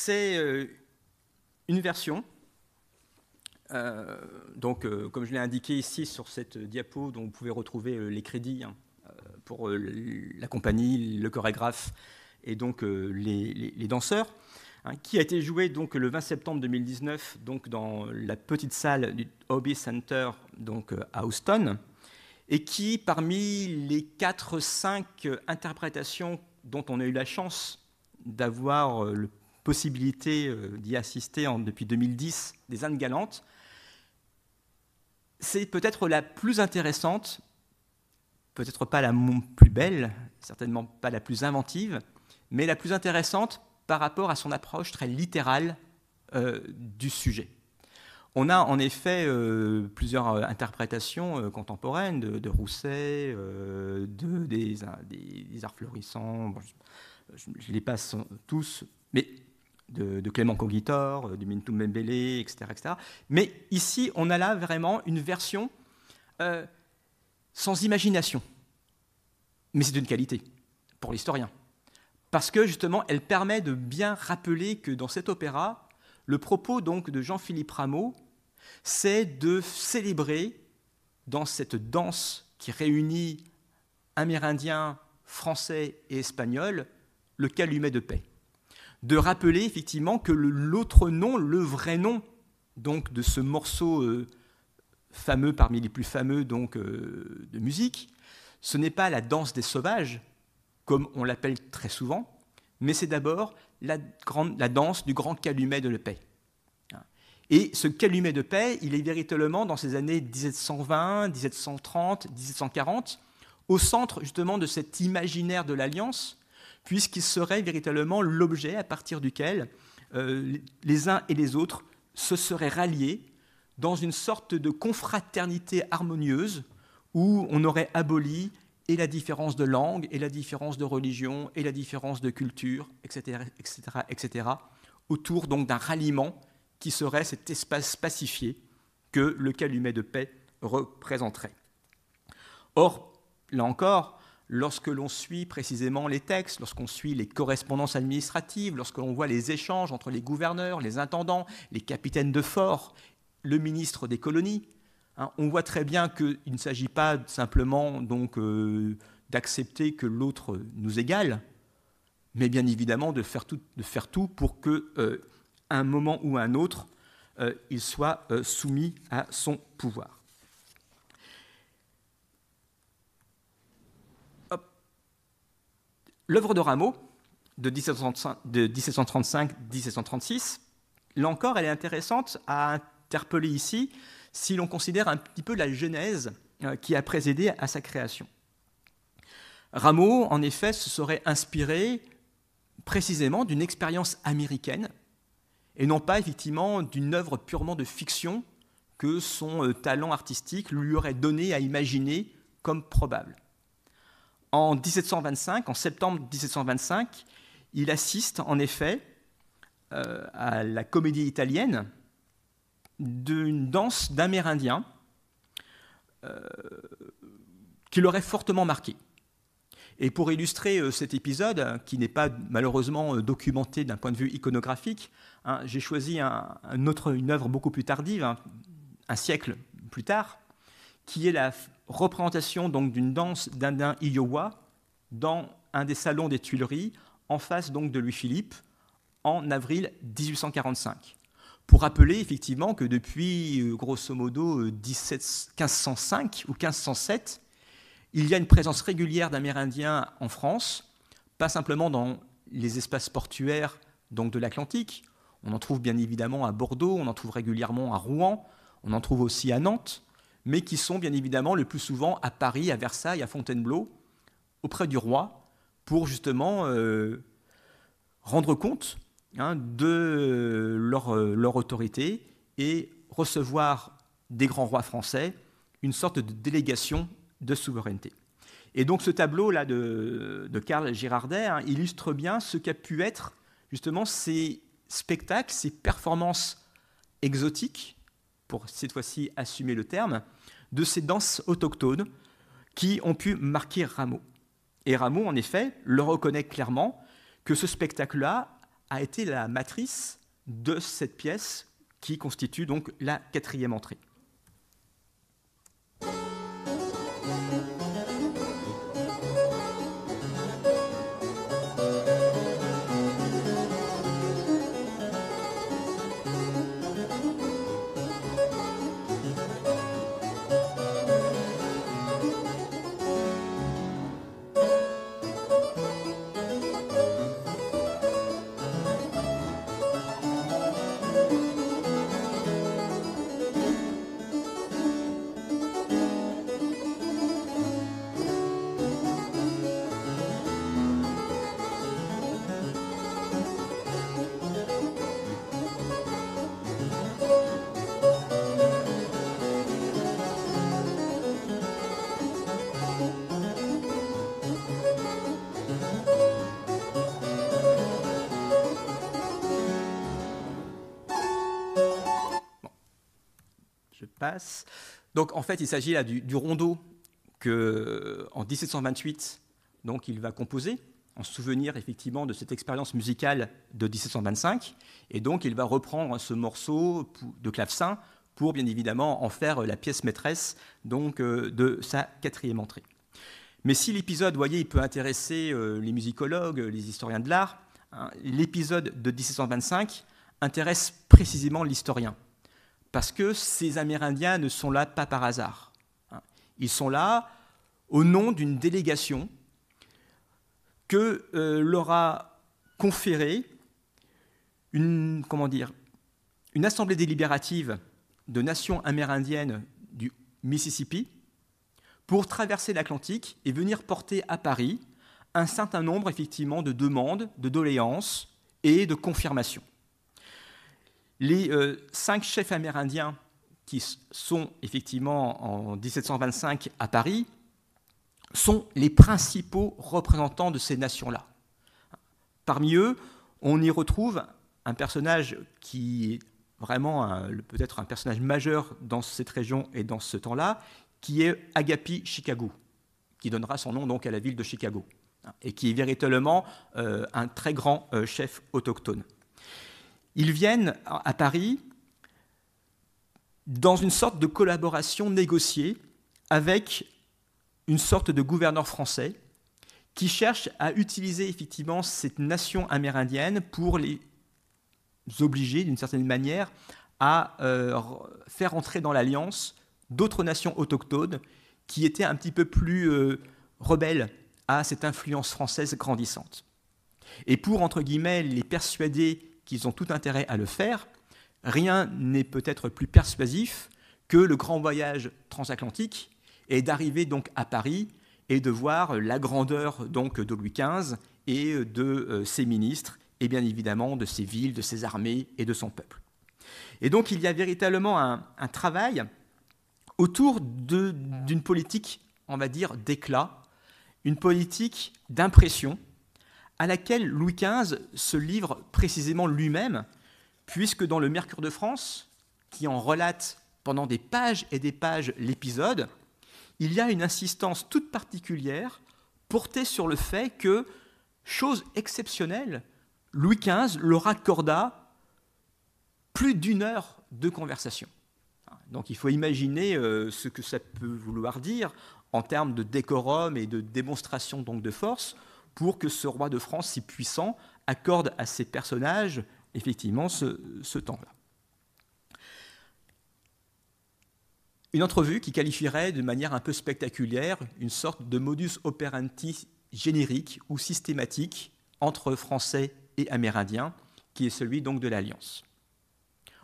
c'est euh, une version. Euh, donc, euh, comme je l'ai indiqué ici sur cette diapo, dont vous pouvez retrouver les crédits hein, pour la compagnie, le chorégraphe et donc les, danseurs, hein, qui a été joué donc le 20 septembre 2019 donc dans la petite salle du Hobby Center donc à Houston et qui, parmi les 4-5 interprétations dont on a eu la chance d'avoir le possibilité euh, d'y assister depuis 2010 des Indes galantes, c'est peut-être la plus intéressante, peut-être pas la plus belle, certainement pas la plus inventive, mais la plus intéressante par rapport à son approche très littérale euh, du sujet. On a en effet euh, plusieurs interprétations contemporaines de, Rousset, de, des, des, arts florissants. je, les passe tous, mais de, Clément Cogitor, euh, du Mintou Mbele, etc., etc., Mais ici, on a là vraiment une version euh, sans imagination. Mais c'est une qualité pour l'historien. Parce que justement, elle permet de bien rappeler que dans cet opéra, le propos donc de Jean-Philippe Rameau, c'est de célébrer dans cette danse qui réunit Amérindiens, Français et Espagnols le calumet de paix de rappeler effectivement que l'autre nom, le vrai nom, donc de ce morceau euh, fameux parmi les plus fameux donc euh, de musique, ce n'est pas la danse des sauvages, comme on l'appelle très souvent, mais c'est d'abord la, danse du grand calumet de la paix Et ce calumet de paix, il est véritablement dans ces années 1720, 1730, 1740, au centre justement de cet imaginaire de l'Alliance puisqu'il serait véritablement l'objet à partir duquel euh, les uns et les autres se seraient ralliés dans une sorte de confraternité harmonieuse où on aurait aboli et la différence de langue, et la différence de religion, et la différence de culture, etc., etc., etc., autour donc d'un ralliement qui serait cet espace pacifié que le calumet de paix représenterait. Or, là encore, lorsque l'on suit précisément les textes, lorsqu'on suit les correspondances administratives, lorsque l'on voit les échanges entre les gouverneurs, les intendants, les capitaines de fort, le ministre des colonies, hein, on voit très bien qu'il ne s'agit pas simplement donc euh, d'accepter que l'autre nous égale, mais bien évidemment de faire tout, de faire tout pour que euh, un moment ou un autre, euh, il soit soumis à son pouvoir. L'œuvre de Rameau, de 1735-1736, là encore, elle est intéressante à interpeller ici si l'on considère un petit peu la genèse euh, qui a précédé à sa création. Rameau, en effet, se serait inspiré précisément d'une expérience américaine et non pas effectivement d'une œuvre purement de fiction que son euh, talent artistique lui aurait donné à imaginer comme probable. En 1725, en septembre 1725, il assiste en effet euh, à la comédie italienne d'une danse d'Amérindiens euh, qui l'aurait fortement marqué. Et pour illustrer euh, cet épisode, hein, qui n'est pas malheureusement euh, documenté d'un point de vue iconographique, hein, j'ai choisi une œuvre beaucoup plus tardive, hein, un siècle plus tard, qui est la représentation donc d'une danse d'un Iowa dans un des salons des Tuileries, en face donc de Louis-Philippe, en avril 1845. Pour rappeler effectivement que depuis euh, grosso modo 1505 euh, ou 1507, il y a une présence régulière d'Amérindiens en France, pas simplement dans les espaces portuaires donc de l'Atlantique. On en trouve bien évidemment à Bordeaux, on en trouve régulièrement à Rouen, on en trouve aussi à Nantes, mais qui sont bien évidemment le plus souvent à Paris, à Versailles, à Fontainebleau, auprès du roi, pour justement euh, rendre compte hein, de euh, leur, autorité et recevoir des grands rois français une sorte de délégation de souveraineté. Et donc ce tableau-là de, Karl Girardet hein, illustre bien ce qu'a pu être justement ces spectacles, ces performances exotiques, pour cette fois-ci assumer le terme, de ces danses autochtones qui ont pu marquer Rameau. Et Rameau, en effet, le reconnaît clairement que ce spectacle-là a été la matrice de cette pièce qui constitue donc la quatrième entrée. passe. Donc en fait, il s'agit là du, rondo rondeau que, en 1728, donc il va composer en souvenir effectivement de cette expérience musicale de 1725, et donc il va reprendre ce morceau de clavecin pour bien évidemment en faire la pièce maîtresse donc euh, de sa quatrième entrée. Mais si l'épisode, voyez, il peut intéresser euh, les musicologues, les historiens de l'art, hein, l'épisode de 1725 intéresse précisément l'historien parce que ces Amérindiens ne sont là pas par hasard. Hein. Ils sont là au nom d'une délégation que euh, leur a conférée une, comment dire, une assemblée délibérative de nations amérindiennes du Mississippi pour traverser l'Atlantique et venir porter à Paris un certain nombre effectivement de demandes, de doléances et de confirmations. Les euh, cinq chefs amérindiens qui sont effectivement en 1725 à Paris sont les principaux représentants de ces nations-là. Parmi eux, on y retrouve un personnage qui est vraiment peut-être un personnage majeur dans cette région et dans ce temps-là, qui est Agapi Chicago, qui donnera son nom donc à la ville de Chicago, hein, et qui est véritablement euh, un très grand euh, chef autochtone. Ils viennent à Paris dans une sorte de collaboration négociée avec une sorte de gouverneur français qui cherche à utiliser effectivement cette nation amérindienne pour les obliger d'une certaine manière à euh, faire entrer dans l'alliance d'autres nations autochtones qui étaient un petit peu plus euh, rebelles à cette influence française grandissante. Et pour, entre guillemets, les persuader qu'ils ont tout intérêt à le faire, rien n'est peut-être plus persuasif que le grand voyage transatlantique et d'arriver donc à Paris et de voir la grandeur donc de Louis XV et de euh, ses ministres et bien évidemment de ses villes, de ses armées et de son peuple. Et donc il y a véritablement un, un travail autour d'une politique, on va dire, d'éclat, une politique d'impression, à laquelle Louis XV se livre précisément lui-même, puisque dans le Mercure de France, qui en relate pendant des pages et des pages l'épisode, il y a une insistance toute particulière portée sur le fait que, chose exceptionnelle, Louis XV leur accorda plus d'une heure de conversation. Donc il faut imaginer euh, ce que ça peut vouloir dire en termes de décorum et de démonstration donc de force pour que ce roi de France si puissant accorde à ses personnages effectivement ce, ce temps-là. Une entrevue qui qualifierait de manière un peu spectaculaire une sorte de modus operandi générique ou systématique entre Français et Amérindiens, qui est celui donc de l'alliance.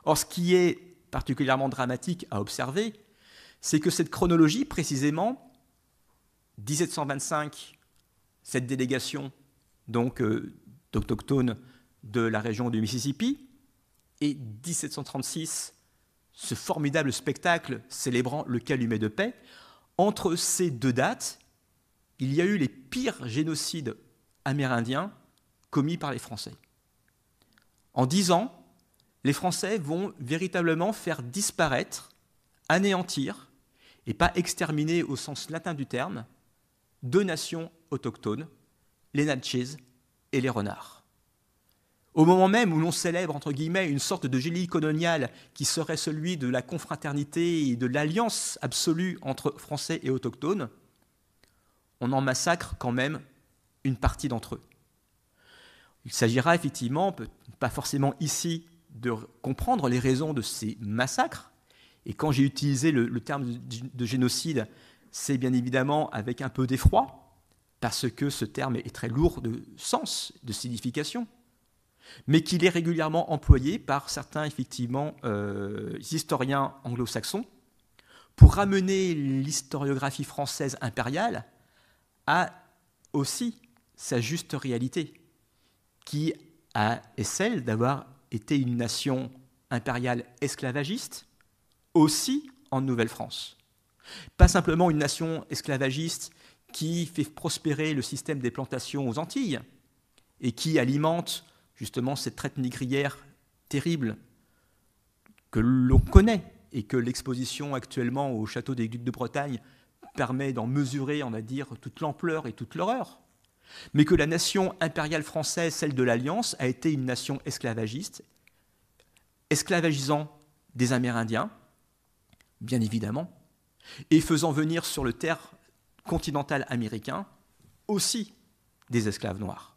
Or, ce qui est particulièrement dramatique à observer, c'est que cette chronologie, précisément, 1725 cette délégation donc euh, d'autochtones de la région du Mississippi et 1736 ce formidable spectacle célébrant le calumet de paix. Entre ces deux dates, il y a eu les pires génocides amérindiens commis par les Français. En dix ans, les Français vont véritablement faire disparaître, anéantir, et pas exterminer au sens latin du terme, deux nations autochtones, les Natchez et les Renards. Au moment même où l'on célèbre, entre guillemets, une sorte de génie colonial qui serait celui de la confraternité et de l'alliance absolue entre Français et Autochtones, on en massacre quand même une partie d'entre eux. Il s'agira effectivement, pas forcément ici, de comprendre les raisons de ces massacres. Et quand j'ai utilisé le, terme de, de génocide c'est bien évidemment avec un peu d'effroi, parce que ce terme est très lourd de sens, de signification, mais qu'il est régulièrement employé par certains effectivement euh, historiens anglo-saxons pour ramener l'historiographie française impériale à aussi sa juste réalité, qui est celle d'avoir été une nation impériale esclavagiste, aussi en Nouvelle-France. Pas simplement une nation esclavagiste qui fait prospérer le système des plantations aux Antilles et qui alimente justement cette traite négrière terrible que l'on connaît et que l'exposition actuellement au château des Ducs de Bretagne permet d'en mesurer, on va dire, toute l'ampleur et toute l'horreur. Mais que la nation impériale française, celle de l'Alliance, a été une nation esclavagiste, esclavagisant des Amérindiens, bien évidemment, et faisant venir sur le terre continental américain aussi des esclaves noirs.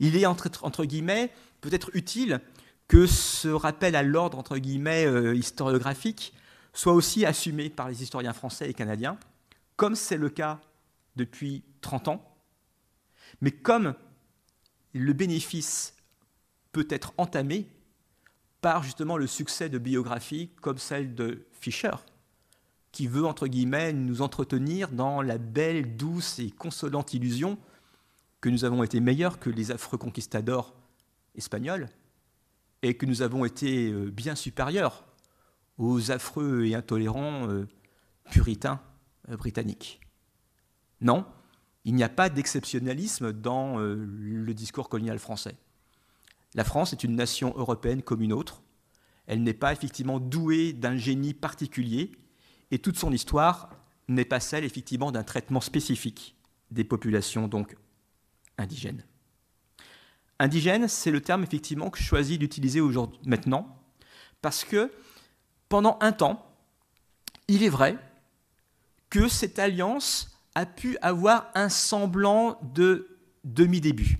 Il est entre, guillemets peut-être utile que ce rappel à l'ordre entre guillemets euh, historiographique soit aussi assumé par les historiens français et canadiens, comme c'est le cas depuis 30 ans, mais comme le bénéfice peut être entamé par justement le succès de biographies comme celle de Fischer, qui veut, entre guillemets, nous entretenir dans la belle, douce et consolante illusion que nous avons été meilleurs que les affreux conquistadors espagnols et que nous avons été euh, bien supérieurs aux affreux et intolérants euh, puritains euh, britanniques. Non, il n'y a pas d'exceptionnalisme dans le discours colonial français. La France est une nation européenne comme une autre. Elle n'est pas effectivement douée d'un génie particulier et toute son histoire n'est pas celle effectivement d'un traitement spécifique des populations donc indigènes. Indigène, c'est le terme effectivement que je choisis d'utiliser aujourd'hui maintenant parce que pendant un temps, il est vrai que cette alliance a pu avoir un semblant de demi-début.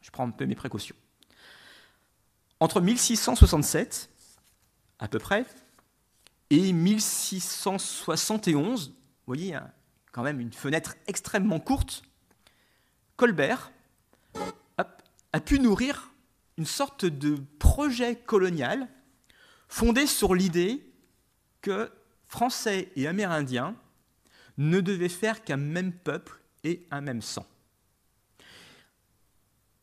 Je prends un peu mes précautions. Entre 1667, à peu près, et 1671, vous voyez, hein, quand même une fenêtre extrêmement courte, Colbert a pu nourrir une sorte de projet colonial fondé sur l'idée que Français et Amérindiens ne devaient faire qu'un même peuple et un même sang.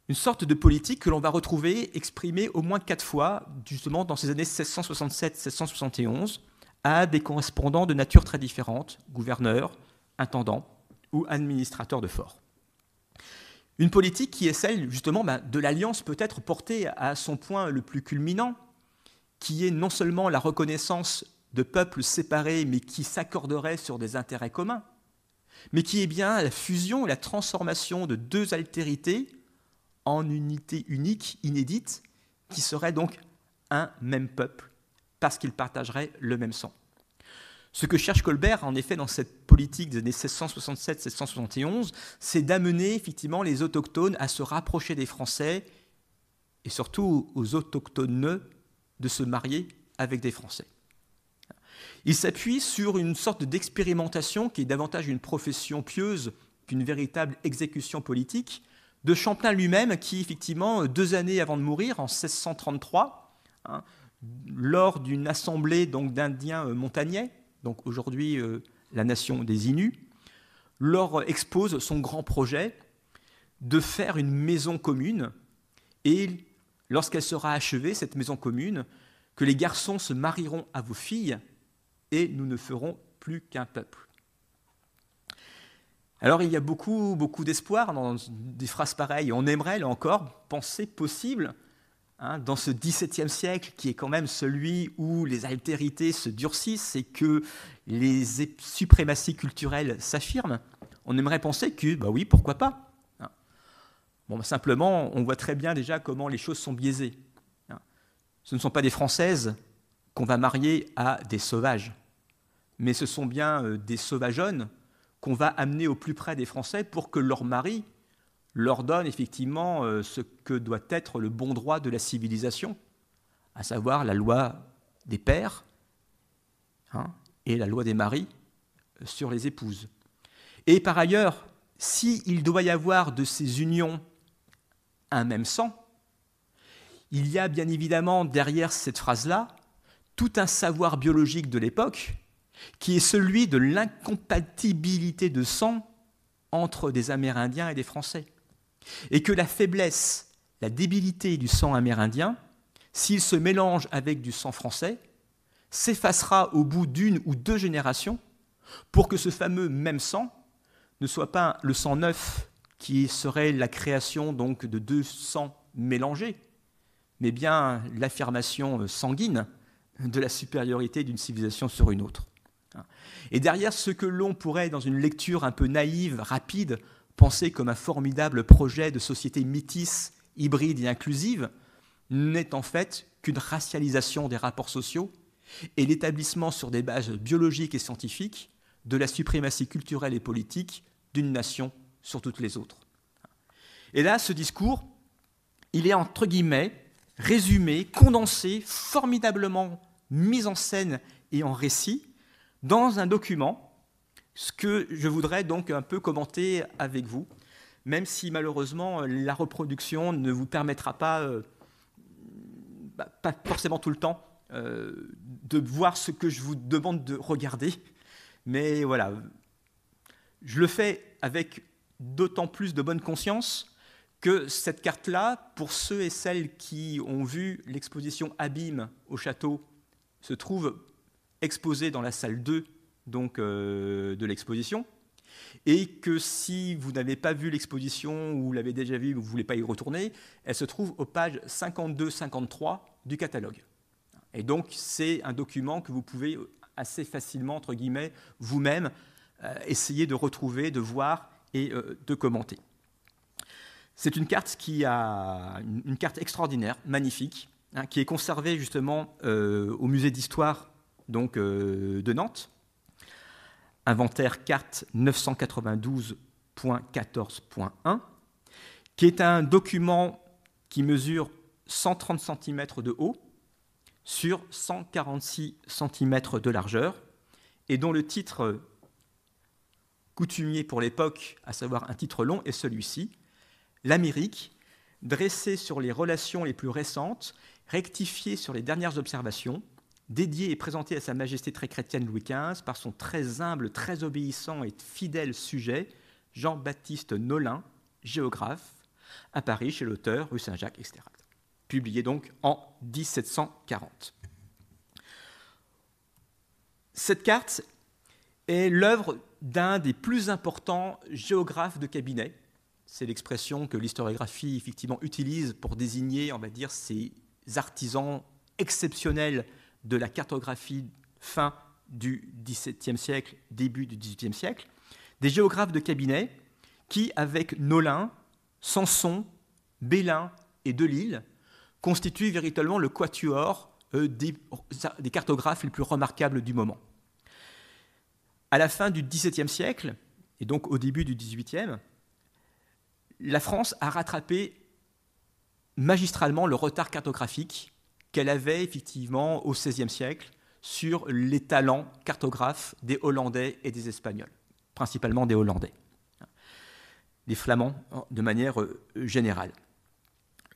Une sorte de politique que l'on va retrouver exprimée au moins quatre fois, justement dans ces années 1667-1671, à des correspondants de nature très différente, gouverneurs, intendants ou administrateurs de forts. Une politique qui est celle justement bah, de l'alliance peut-être portée à son point le plus culminant, qui est non seulement la reconnaissance de peuples séparés mais qui s'accorderaient sur des intérêts communs, mais qui est bien la fusion la transformation de deux altérités en unité unique, inédite, qui serait donc un même peuple parce qu'ils partageraient le même sang. Ce que cherche Colbert, en effet, dans cette politique des années 1667-1671, c'est d'amener effectivement les autochtones à se rapprocher des Français et surtout aux autochtones de se marier avec des Français. Il s'appuie sur une sorte d'expérimentation qui est davantage une profession pieuse qu'une véritable exécution politique de Champlain lui-même qui, effectivement, deux années avant de mourir, en 1633, lors d'une assemblée d'Indiens euh, montagnais, donc aujourd'hui euh, la nation des Inus, leur expose son grand projet de faire une maison commune. Et lorsqu'elle sera achevée, cette maison commune, que les garçons se marieront à vos filles et nous ne ferons plus qu'un peuple. Alors il y a beaucoup, beaucoup d'espoir dans des phrases pareilles. On aimerait, là encore, penser possible Hein, dans ce XVIIe siècle, qui est quand même celui où les altérités se durcissent et que les suprématies culturelles s'affirment, on aimerait penser que, bah oui, pourquoi pas hein. Bon, bah simplement, on voit très bien déjà comment les choses sont biaisées. Hein. Ce ne sont pas des Françaises qu'on va marier à des sauvages, mais ce sont bien euh, des sauvageonnes qu'on va amener au plus près des Français pour que leur mari leur donne effectivement euh, ce que doit être le bon droit de la civilisation, à savoir la loi des pères hein, et la loi des maris euh, sur les épouses. Et par ailleurs, s'il doit y avoir de ces unions un même sang, il y a bien évidemment derrière cette phrase-là tout un savoir biologique de l'époque qui est celui de l'incompatibilité de sang entre des Amérindiens et des Français et que la faiblesse, la débilité du sang amérindien, s'il se mélange avec du sang français, s'effacera au bout d'une ou deux générations pour que ce fameux même sang ne soit pas le sang neuf qui serait la création donc de deux sangs mélangés, mais bien l'affirmation sanguine de la supériorité d'une civilisation sur une autre. Et derrière ce que l'on pourrait, dans une lecture un peu naïve, rapide, pensé comme un formidable projet de société mythique, hybride et inclusive, n'est en fait qu'une racialisation des rapports sociaux et l'établissement sur des bases biologiques et scientifiques de la suprématie culturelle et politique d'une nation sur toutes les autres. Et là, ce discours, il est entre guillemets résumé, condensé, formidablement mis en scène et en récit dans un document ce que je voudrais donc un peu commenter avec vous, même si malheureusement euh, la reproduction ne vous permettra pas, euh, bah, pas forcément tout le temps, euh, de voir ce que je vous demande de regarder. Mais voilà, je le fais avec d'autant plus de bonne conscience que cette carte-là, pour ceux et celles qui ont vu l'exposition Abîme au château, se trouve exposée dans la salle 2 donc, euh, de l'exposition. Et que si vous n'avez pas vu l'exposition ou l'avez déjà vue, vous ne voulez pas y retourner, elle se trouve aux pages 52-53 du catalogue. Et donc, c'est un document que vous pouvez assez facilement, entre guillemets, vous-même, euh, essayer de retrouver, de voir et euh, de commenter. C'est une carte qui a une, carte extraordinaire, magnifique, hein, qui est conservée justement au musée d'histoire donc de Nantes inventaire carte 992.14.1, qui est un document qui mesure 130 cm de haut sur 146 cm de largeur, et dont le titre coutumier pour l'époque, à savoir un titre long, est celui-ci, L'Amérique, dressée sur les relations les plus récentes, rectifiée sur les dernières observations, dédié et présenté à Sa Majesté très chrétienne Louis XV par son très humble, très obéissant et fidèle sujet, Jean-Baptiste Nolin, géographe, à Paris chez l'auteur rue Saint-Jacques, etc. Publié donc en 1740. Cette carte est l'œuvre d'un des plus importants géographes de cabinet. C'est l'expression que l'historiographie effectivement utilise pour désigner, on va dire, ces artisans exceptionnels de la cartographie fin du XVIIe siècle, début du XVIIIe siècle, des géographes de cabinet qui, avec Nolin, Samson, Bellin et Delille, constituent véritablement le quatuor euh, des, des cartographes les plus remarquables du moment. À la fin du XVIIe siècle, et donc au début du XVIIIe, la France a rattrapé magistralement le retard cartographique qu'elle avait effectivement au XVIe siècle sur les talents cartographes des Hollandais et des Espagnols, principalement des Hollandais, des Flamands hein, de manière euh, générale.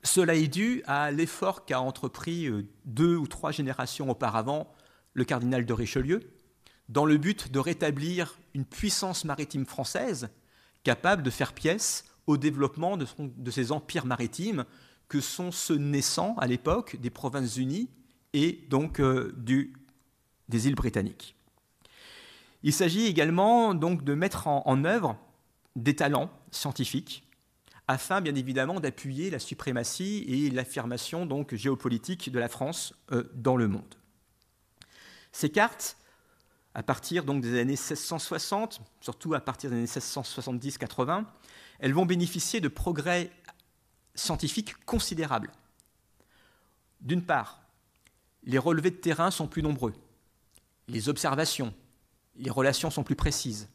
Cela est dû à l'effort qu'a entrepris euh, deux ou trois générations auparavant le cardinal de Richelieu, dans le but de rétablir une puissance maritime française capable de faire pièce au développement de, ses empires maritimes que sont ceux naissants à l'époque des Provinces-Unies et donc euh, du, des îles britanniques. Il s'agit également donc de mettre en, œuvre des talents scientifiques afin bien évidemment d'appuyer la suprématie et l'affirmation donc géopolitique de la France euh, dans le monde. Ces cartes, à partir donc des années 1660, surtout à partir des années 1670-80, elles vont bénéficier de progrès scientifiques considérables. D'une part, les relevés de terrain sont plus nombreux, les observations, les relations sont plus précises,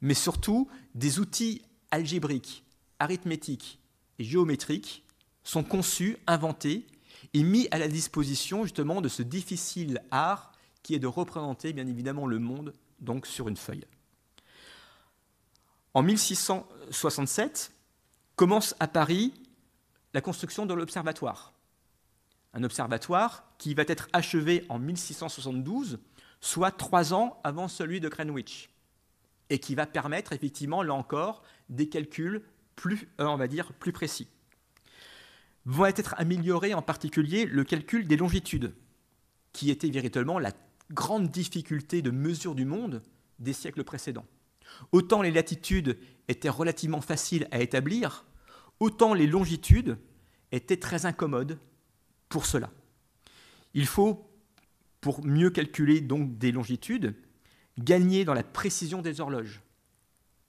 mais surtout des outils algébriques, arithmétiques et géométriques sont conçus, inventés et mis à la disposition justement de ce difficile art qui est de représenter bien évidemment le monde donc sur une feuille. En 1667, commence à Paris la construction de l'observatoire. Un observatoire qui va être achevé en 1672, soit trois ans avant celui de Greenwich, et qui va permettre effectivement, là encore, des calculs plus, euh, on va dire, plus précis. Vont être amélioré en particulier le calcul des longitudes, qui était véritablement la grande difficulté de mesure du monde des siècles précédents. Autant les latitudes étaient relativement faciles à établir, autant les longitudes étaient très incommodes pour cela. Il faut, pour mieux calculer donc des longitudes, gagner dans la précision des horloges.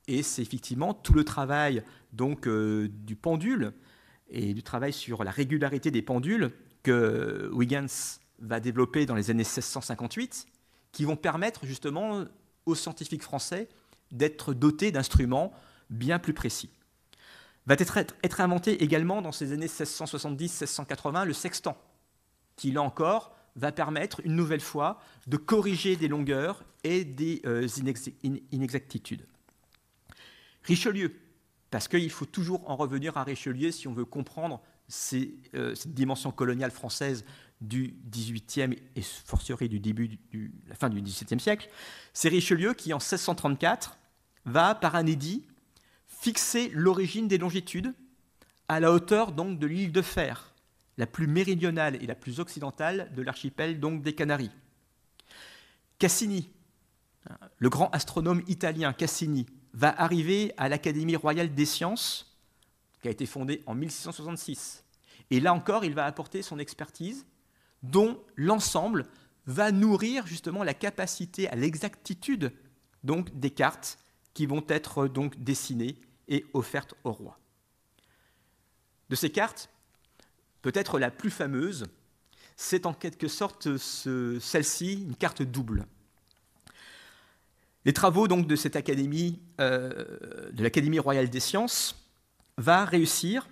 Et c'est effectivement tout le travail donc euh, du pendule et du travail sur la régularité des pendules que Wiggins va développer dans les années 1658, qui vont permettre justement aux scientifiques français d'être doté d'instruments bien plus précis. Va être, inventé également dans ces années 1670-1680 le sextant, qui là encore va permettre une nouvelle fois de corriger des longueurs et des euh, inexactitudes. Richelieu, parce qu'il faut toujours en revenir à Richelieu si on veut comprendre euh, cette dimension coloniale française du XVIIIe et fortiori du début du, la fin du XVIIe siècle, c'est Richelieu qui en 1634 va, par un édit, fixer l'origine des longitudes à la hauteur donc de l'île de Fer, la plus méridionale et la plus occidentale de l'archipel donc des Canaries. Cassini, le grand astronome italien Cassini, va arriver à l'Académie royale des sciences, qui a été fondée en 1666. Et là encore, il va apporter son expertise, dont l'ensemble va nourrir justement la capacité à l'exactitude donc des cartes qui vont être euh, donc dessinées et offertes au roi. De ces cartes, peut-être la plus fameuse, c'est en quelque sorte euh, celle-ci, une carte double. Les travaux donc de cette académie, euh, de l'Académie royale des sciences, va réussir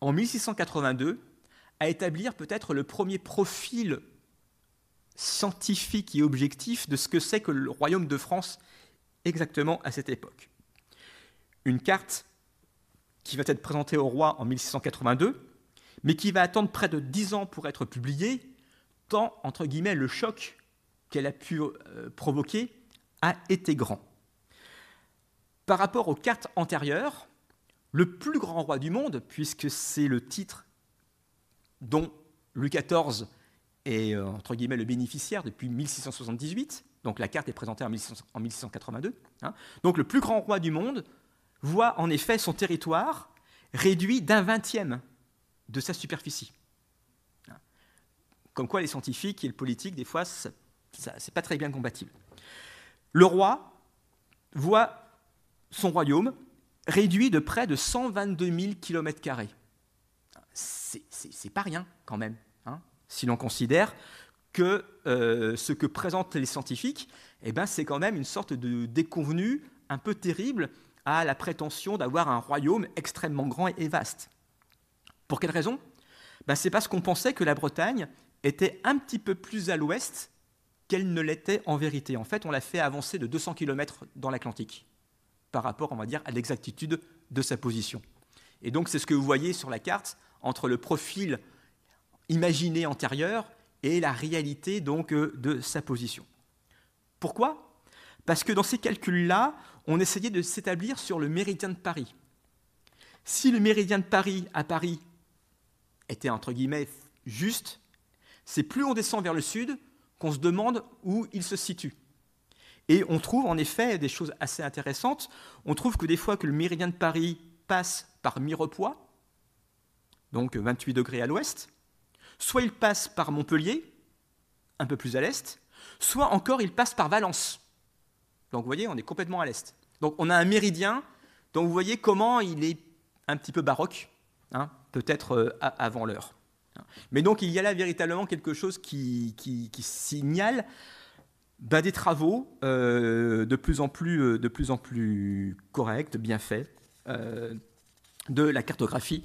en 1682 à établir peut-être le premier profil scientifique et objectif de ce que c'est que le royaume de France exactement à cette époque. Une carte qui va être présentée au roi en 1682, mais qui va attendre près de dix ans pour être publiée, tant entre guillemets le choc qu'elle a pu euh, provoquer a été grand. Par rapport aux cartes antérieures, le plus grand roi du monde, puisque c'est le titre dont Louis XIV est euh, entre guillemets le bénéficiaire depuis 1678, donc la carte est présentée en, 1682. Hein. Donc le plus grand roi du monde voit en effet son territoire réduit d'un vingtième de sa superficie. Hein. Comme quoi les scientifiques et le politique, des fois, ce n'est pas très bien compatible. Le roi voit son royaume réduit de près de 122 000 km. C'est pas rien quand même, hein. si l'on considère que euh, ce que présentent les scientifiques, eh ben, c'est quand même une sorte de déconvenu un peu terrible à la prétention d'avoir un royaume extrêmement grand et vaste. Pour quelle raison ben, C'est parce qu'on pensait que la Bretagne était un petit peu plus à l'ouest qu'elle ne l'était en vérité. En fait, on l'a fait avancer de 200 km dans l'Atlantique par rapport, on va dire, à l'exactitude de sa position. Et donc, c'est ce que vous voyez sur la carte entre le profil imaginé antérieur et la réalité donc euh, de sa position. Pourquoi Parce que dans ces calculs-là, on essayait de s'établir sur le méridien de Paris. Si le méridien de Paris à Paris était entre guillemets juste, c'est plus on descend vers le sud qu'on se demande où il se situe. Et on trouve en effet des choses assez intéressantes. On trouve que des fois que le méridien de Paris passe par Mirepoix, donc 28 euh, degrés à l'ouest, Soit il passe par Montpellier, un peu plus à l'est, soit encore il passe par Valence. Donc vous voyez, on est complètement à l'est. Donc on a un méridien, donc vous voyez comment il est un petit peu baroque, hein, peut-être euh, avant l'heure. Mais donc il y a là véritablement quelque chose qui, signale bah, des travaux euh, euh, de plus en plus corrects, bien faits, de la cartographie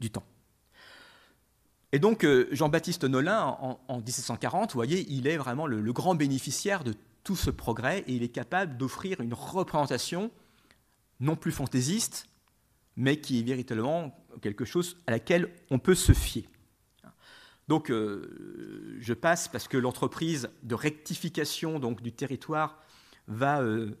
du temps. Et donc euh, Jean-Baptiste Nolin, en, 1740, vous voyez, il est vraiment le, grand bénéficiaire de tout ce progrès et il est capable d'offrir une représentation non plus fantaisiste, mais qui est véritablement quelque chose à laquelle on peut se fier. Donc euh, je passe parce que l'entreprise de rectification donc, du territoire va euh,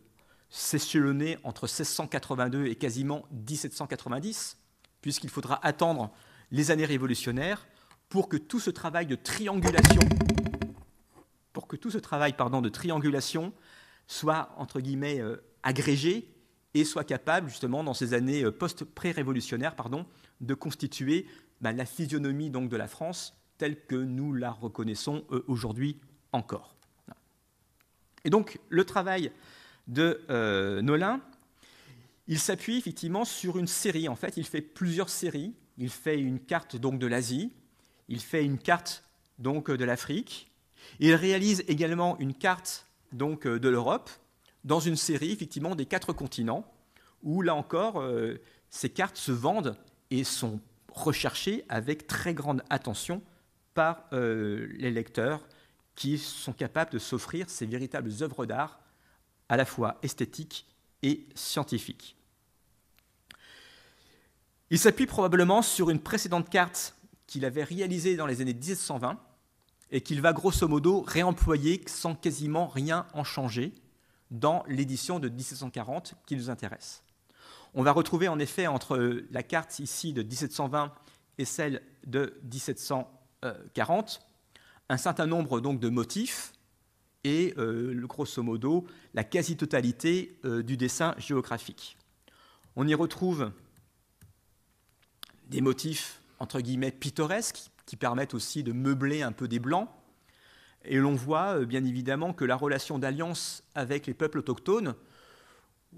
s'échelonner entre 1682 et quasiment 1790, puisqu'il faudra attendre les années révolutionnaires pour que tout ce travail de triangulation, pour que tout ce travail pardon, de triangulation soit, entre guillemets, euh, agrégé et soit capable, justement, dans ces années euh, post-pré-révolutionnaires, pardon, de constituer bah, la physionomie donc, de la France telle que nous la reconnaissons euh, aujourd'hui encore. Et donc, le travail de Nolin, il s'appuie effectivement sur une série. En fait, il fait plusieurs séries. Il fait une carte donc de l'Asie, il fait une carte donc, euh, de l'Afrique. Il réalise également une carte donc, euh, de l'Europe dans une série effectivement des quatre continents où là encore euh, ces cartes se vendent et sont recherchées avec très grande attention par les lecteurs qui sont capables de s'offrir ces véritables œuvres d'art à la fois esthétiques et scientifiques. Il s'appuie probablement sur une précédente carte qu'il avait réalisé dans les années 1720 et qu'il va grosso modo réemployer sans quasiment rien en changer dans l'édition de 1740 qui nous intéresse. On va retrouver en effet entre euh, la carte ici de 1720 et celle de 1740 un certain nombre donc de motifs et euh, grosso modo la quasi-totalité euh, du dessin géographique. On y retrouve des motifs entre guillemets pittoresques qui permettent aussi de meubler un peu des blancs. Et l'on voit euh, bien évidemment que la relation d'alliance avec les peuples autochtones,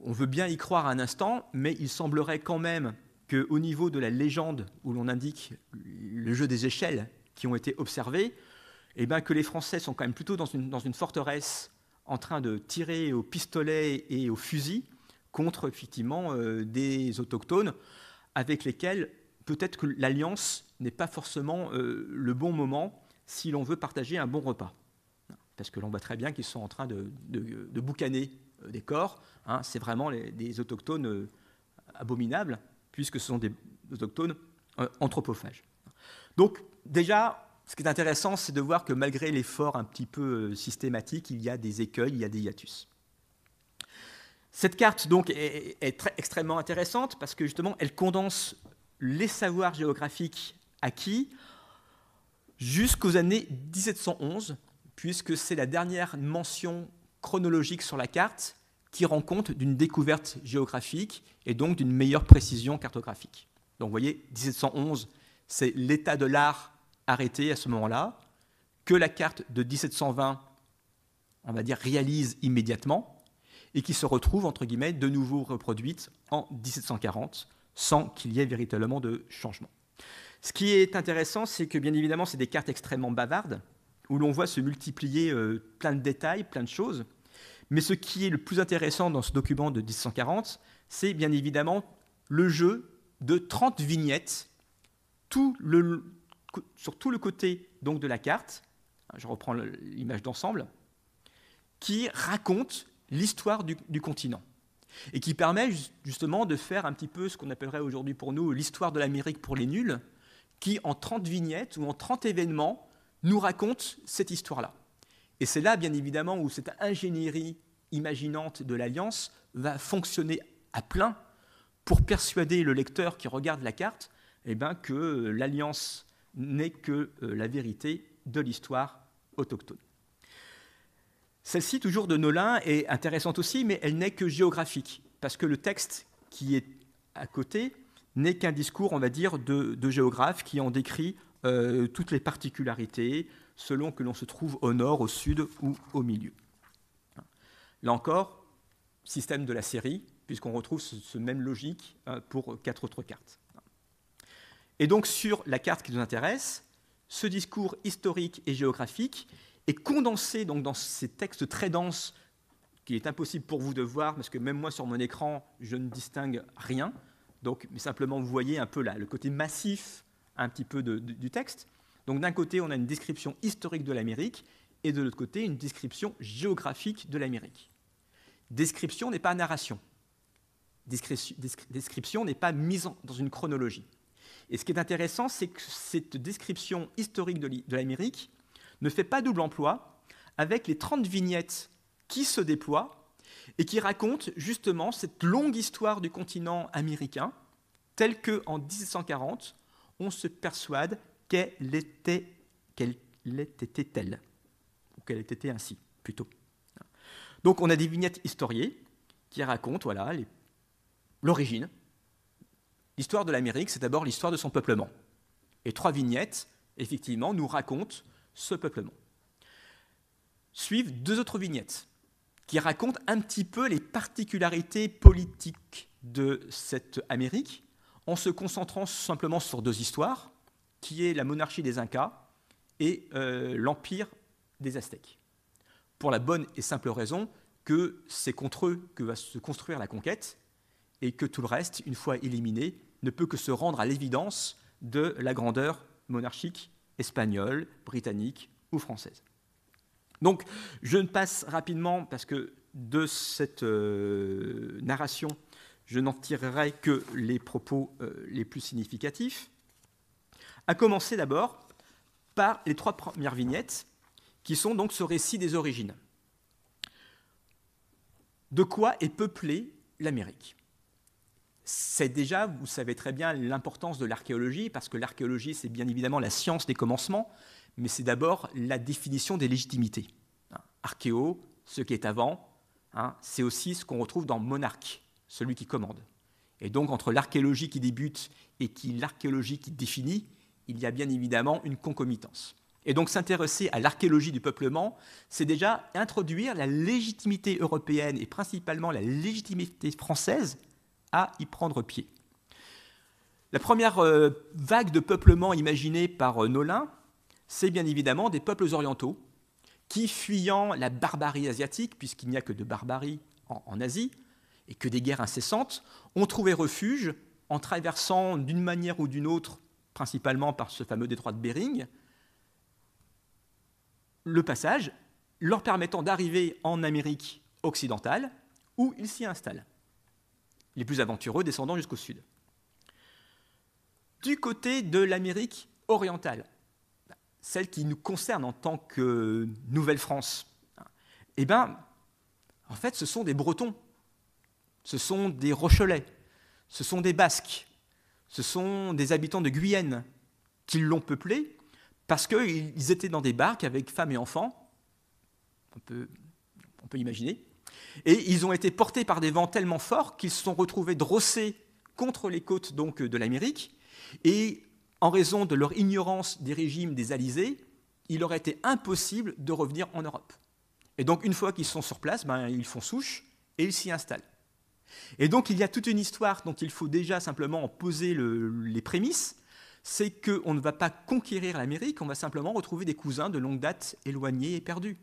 on veut bien y croire un instant, mais il semblerait quand même qu'au niveau de la légende où l'on indique le jeu des échelles qui ont été observées, eh ben, que les Français sont quand même plutôt dans une, dans une forteresse en train de tirer au pistolet et au fusil contre effectivement euh, des autochtones avec lesquels peut-être que l'alliance n'est pas forcément euh, le bon moment si l'on veut partager un bon repas. Parce que l'on voit très bien qu'ils sont en train de, boucaner euh, des corps. Hein. c'est vraiment des autochtones euh, abominables, puisque ce sont des autochtones anthropophages. Donc déjà, ce qui est intéressant, c'est de voir que malgré l'effort un petit peu systématique, il y a des écueils, il y a des hiatus. Cette carte donc est, extrêmement intéressante parce que justement elle condense les savoirs géographiques acquis jusqu'aux années 1711, puisque c'est la dernière mention chronologique sur la carte qui rend compte d'une découverte géographique et donc d'une meilleure précision cartographique. Donc vous voyez, 1711, c'est l'état de l'art arrêté à ce moment-là, que la carte de 1720, on va dire, réalise immédiatement, et qui se retrouve, entre guillemets, de nouveau reproduite en 1740 sans qu'il y ait véritablement de changement. Ce qui est intéressant, c'est que bien évidemment, c'est des cartes extrêmement bavardes, où l'on voit se multiplier euh, plein de détails, plein de choses. Mais ce qui est le plus intéressant dans ce document de 1640, c'est bien évidemment le jeu de 30 vignettes sur tout le côté donc, de la carte, je reprends l'image d'ensemble, qui raconte l'histoire du continent et qui permet justement de faire un petit peu ce qu'on appellerait aujourd'hui pour nous l'histoire de l'Amérique pour les nuls, qui en 30 vignettes ou en 30 événements nous raconte cette histoire-là. Et c'est là, bien évidemment, où cette ingénierie imaginante de l'Alliance va fonctionner à plein pour persuader le lecteur qui regarde la carte eh bien, que l'Alliance n'est que euh, la vérité de l'histoire autochtone. Celle-ci, toujours de Nolin, est intéressante aussi, mais elle n'est que géographique, parce que le texte qui est à côté n'est qu'un discours, on va dire, de, géographe qui en décrit euh, toutes les particularités, selon que l'on se trouve au nord, au sud ou au milieu. Là encore, système de la série, puisqu'on retrouve ce, même logique euh, pour quatre autres cartes. Et donc sur la carte qui nous intéresse, ce discours historique et géographique, condensé donc dans ces textes très denses qu'il est impossible pour vous de voir parce que même moi sur mon écran, je ne distingue rien. Donc, mais simplement, vous voyez un peu là, le côté massif un petit peu du texte. Donc d'un côté, on a une description historique de l'Amérique et de l'autre côté, une description géographique de l'Amérique. Description n'est pas narration. description n'est pas mise dans une chronologie. Et ce qui est intéressant, c'est que cette description historique de l'Amérique ne fait pas double emploi avec les 30 vignettes qui se déploient et qui racontent justement cette longue histoire du continent américain, telle que en 1740, on se persuade qu'elle était qu'elle était telle ou qu'elle était ainsi plutôt. Donc on a des vignettes historiées qui racontent voilà l'origine. L'histoire de l'Amérique, c'est d'abord l'histoire de son peuplement. Et trois vignettes, effectivement, nous racontent ce peuplement. Suivent deux autres vignettes qui racontent un petit peu les particularités politiques de cette Amérique en se concentrant simplement sur deux histoires, qui est la monarchie des Incas et euh, l'empire des Aztèques. Pour la bonne et simple raison que c'est contre eux que va se construire la conquête et que tout le reste, une fois éliminé, ne peut que se rendre à l'évidence de la grandeur monarchique espagnole, britannique ou française. Donc, je ne passe rapidement, parce que de cette euh, narration, je n'en tirerai que les propos euh, les plus significatifs, à commencer d'abord par les trois premières vignettes, qui sont donc ce récit des origines. De quoi est peuplée l'Amérique c'est déjà, vous savez très bien, l'importance de l'archéologie, parce que l'archéologie, c'est bien évidemment la science des commencements, mais c'est d'abord la définition des légitimités. Hein, archéo, ce qui est avant, hein, c'est aussi ce qu'on retrouve dans monarque, celui qui commande. Et donc, entre l'archéologie qui débute et qui, l'archéologie qui définit, il y a bien évidemment une concomitance. Et donc s'intéresser à l'archéologie du peuplement, c'est déjà introduire la légitimité européenne et principalement la légitimité française à y prendre pied. La première euh, vague de peuplement imaginée par euh, Nolin, c'est bien évidemment des peuples orientaux qui, fuyant la barbarie asiatique, puisqu'il n'y a que de barbarie en, Asie, et que des guerres incessantes, ont trouvé refuge en traversant d'une manière ou d'une autre, principalement par ce fameux détroit de Bering, le passage, leur permettant d'arriver en Amérique occidentale, où ils s'y installent les plus aventureux descendant jusqu'au sud. Du côté de l'Amérique orientale, celle qui nous concerne en tant que Nouvelle-France, eh bien, en fait, ce sont des Bretons, ce sont des Rochelais, ce sont des Basques, ce sont des habitants de Guyenne qui l'ont peuplé parce qu'ils étaient dans des barques avec femmes et enfants, on peut, on peut imaginer, et ils ont été portés par des vents tellement forts qu'ils se sont retrouvés drossés contre les côtes de l'Amérique. Et en raison de leur ignorance des régimes des Alizés, il leur été impossible de revenir en Europe. Et donc, une fois qu'ils sont sur place, ben, ils font souche et ils s'y installent. Et donc, il y a toute une histoire dont il faut déjà simplement poser les prémices c'est qu'on ne va pas conquérir l'Amérique, on va simplement retrouver des cousins de longue date éloignés et perdus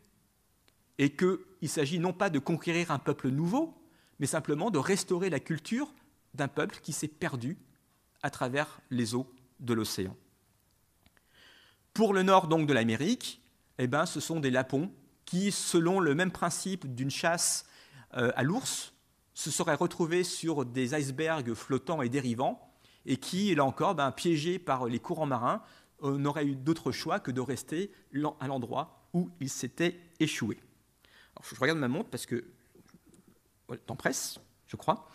et qu'il s'agit non pas de conquérir un peuple nouveau, mais simplement de restaurer la culture d'un peuple qui s'est perdu à travers les eaux de l'océan. Pour le nord donc de l'Amérique, eh ben, ce sont des lapons qui, selon le même principe d'une chasse euh, à l'ours, se seraient retrouvés sur des icebergs flottants et dérivants, et qui, là encore, ben, piégés par les courants marins, euh, n'auraient eu d'autre choix que de rester à l'endroit où ils s'étaient échoués je regarde ma montre parce que le temps presse, je crois.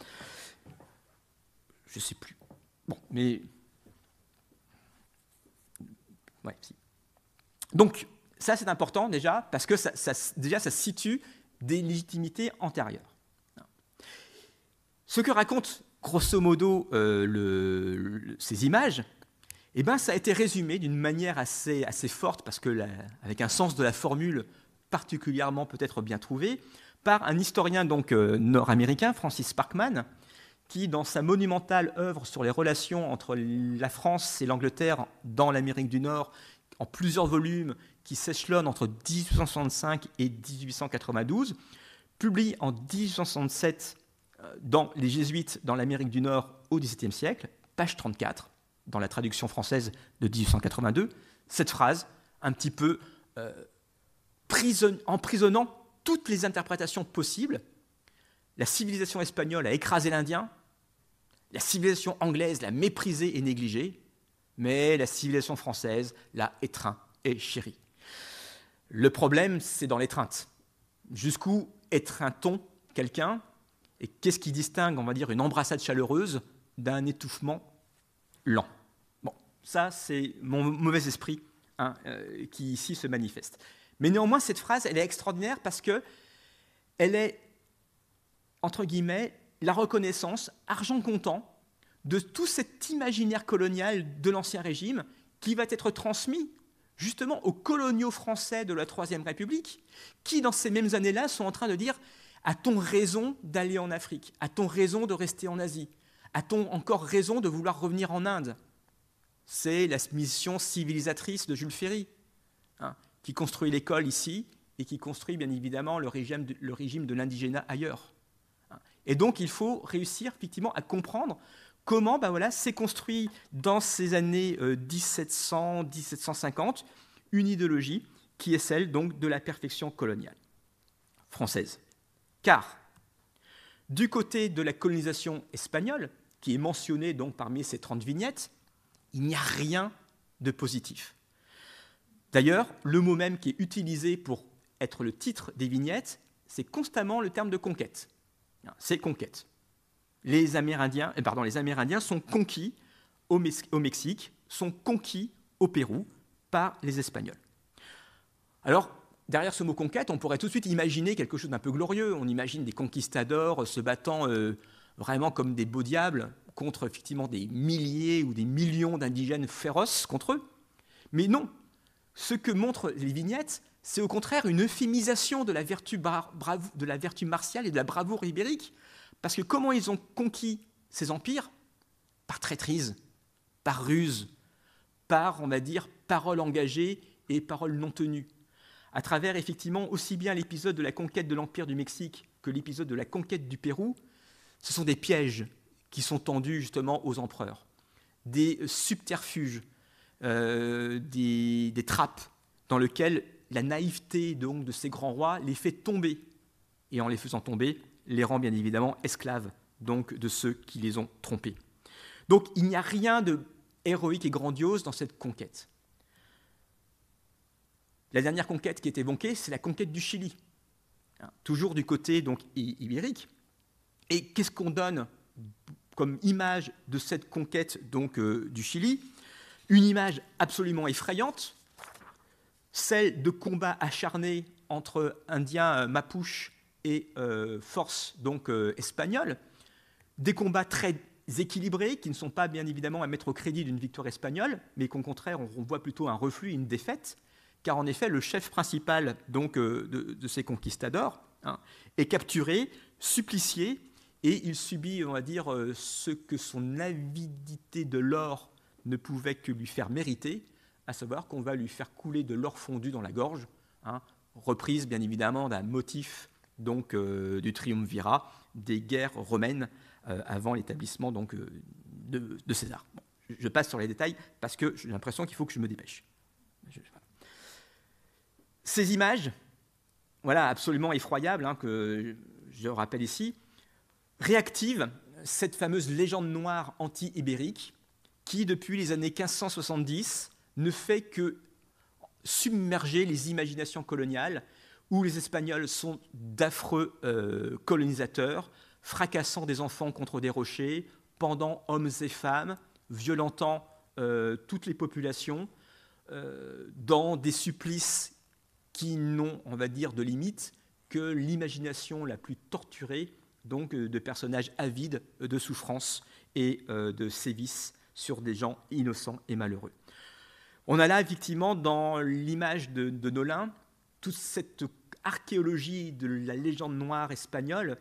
Je ne sais plus. Bon, mais. Ouais, si. Donc, ça, c'est important déjà, parce que ça, déjà, ça situe des légitimités antérieures. Ce que racontent, grosso modo, euh, ces images, eh ben, ça a été résumé d'une manière assez, forte, parce que, avec un sens de la formule, particulièrement peut-être bien trouvé, par un historien donc euh, nord-américain, Francis Parkman, qui, dans sa monumentale œuvre sur les relations entre la France et l'Angleterre dans l'Amérique du Nord, en plusieurs volumes qui s'échelonnent entre 1865 et 1892, publie en 1867 euh, dans Les Jésuites dans l'Amérique du Nord au XVIIe siècle, page 34, dans la traduction française de 1882, cette phrase un petit peu euh, emprisonnant toutes les interprétations possibles. La civilisation espagnole a écrasé l'Indien, la civilisation anglaise l'a méprisé et négligé, mais la civilisation française l'a étreint et chéri. Le problème, c'est dans l'étreinte. Jusqu'où étreint-on quelqu'un Et qu'est-ce qui distingue, on va dire, une embrassade chaleureuse d'un étouffement lent Bon, ça, c'est mon mauvais esprit hein, euh, qui ici se manifeste. Mais néanmoins, cette phrase, elle est extraordinaire parce que elle est, entre guillemets, la reconnaissance, argent comptant, de tout cet imaginaire colonial de l'Ancien Régime qui va être transmis justement aux coloniaux français de la Troisième République, qui dans ces mêmes années-là sont en train de dire a-t-on raison d'aller en Afrique A-t-on raison de rester en Asie A-t-on encore raison de vouloir revenir en Inde C'est la mission civilisatrice de Jules Ferry. Hein qui construit l'école ici et qui construit bien évidemment le régime de, le régime de l'indigénat ailleurs. Hein. Et donc il faut réussir effectivement à comprendre comment ben voilà, s'est construit dans ces années 1700-1750 euh, une idéologie qui est celle donc de la perfection coloniale française. Car du côté de la colonisation espagnole, qui est mentionnée donc parmi ces 30 vignettes, il n'y a rien de positif. D'ailleurs, le mot même qui est utilisé pour être le titre des vignettes, c'est constamment le terme de conquête. C'est conquête. Les Amérindiens, euh, pardon, les Amérindiens sont conquis au, Mexique, sont conquis au Pérou par les Espagnols. Alors, derrière ce mot conquête, on pourrait tout de suite imaginer quelque chose d'un peu glorieux. On imagine des conquistadors euh, se battant euh, vraiment comme des beaux diables contre effectivement des milliers ou des millions d'indigènes féroces contre eux. Mais non, ce que montrent les vignettes, c'est au contraire une euphémisation de la, vertu de la vertu martiale et de la bravoure ibérique, parce que comment ils ont conquis ces empires Par traîtrise, par ruse, par, on va dire, parole engagée et parole non tenue. À travers effectivement aussi bien l'épisode de la conquête de l'Empire du Mexique que l'épisode de la conquête du Pérou, ce sont des pièges qui sont tendus justement aux empereurs, des subterfuges, euh, des, trappes dans lesquelles la naïveté donc, de ces grands rois les fait tomber, et en les faisant tomber, les rend bien évidemment esclaves donc, de ceux qui les ont trompés. Donc il n'y a rien de héroïque et grandiose dans cette conquête. La dernière conquête qui était évoquée, c'est la conquête du Chili, hein, toujours du côté donc ibérique. Et qu'est-ce qu'on donne comme image de cette conquête donc euh, du Chili une image absolument effrayante, celle de combats acharnés entre Indiens euh, mapouches et euh, forces donc euh, espagnoles, des combats très équilibrés qui ne sont pas bien évidemment à mettre au crédit d'une victoire espagnole, mais qu'au contraire on, voit plutôt un reflux, une défaite, car en effet le chef principal donc de, ces conquistadors hein, est capturé, supplicié, et il subit, on va dire, ce que son avidité de l'or ne pouvait que lui faire mériter, à savoir qu'on va lui faire couler de l'or fondu dans la gorge, hein, reprise bien évidemment d'un motif donc euh, du triumvirat des guerres romaines euh, avant l'établissement donc euh, de, César. je passe sur les détails parce que j'ai l'impression qu'il faut que je me dépêche. Ces images, voilà absolument effroyables hein, que je, je rappelle ici, réactivent cette fameuse légende noire anti-ibérique qui, depuis les années 1570, ne fait que submerger les imaginations coloniales, où les Espagnols sont d'affreux euh, colonisateurs, fracassant des enfants contre des rochers, pendant hommes et femmes, violentant euh, toutes les populations, euh, dans des supplices qui n'ont, on va dire, de limite que l'imagination la plus torturée, donc de personnages avides de souffrance et de sévices sur des gens innocents et malheureux. On a là effectivement dans l'image de, Nolin toute cette archéologie de la légende noire espagnole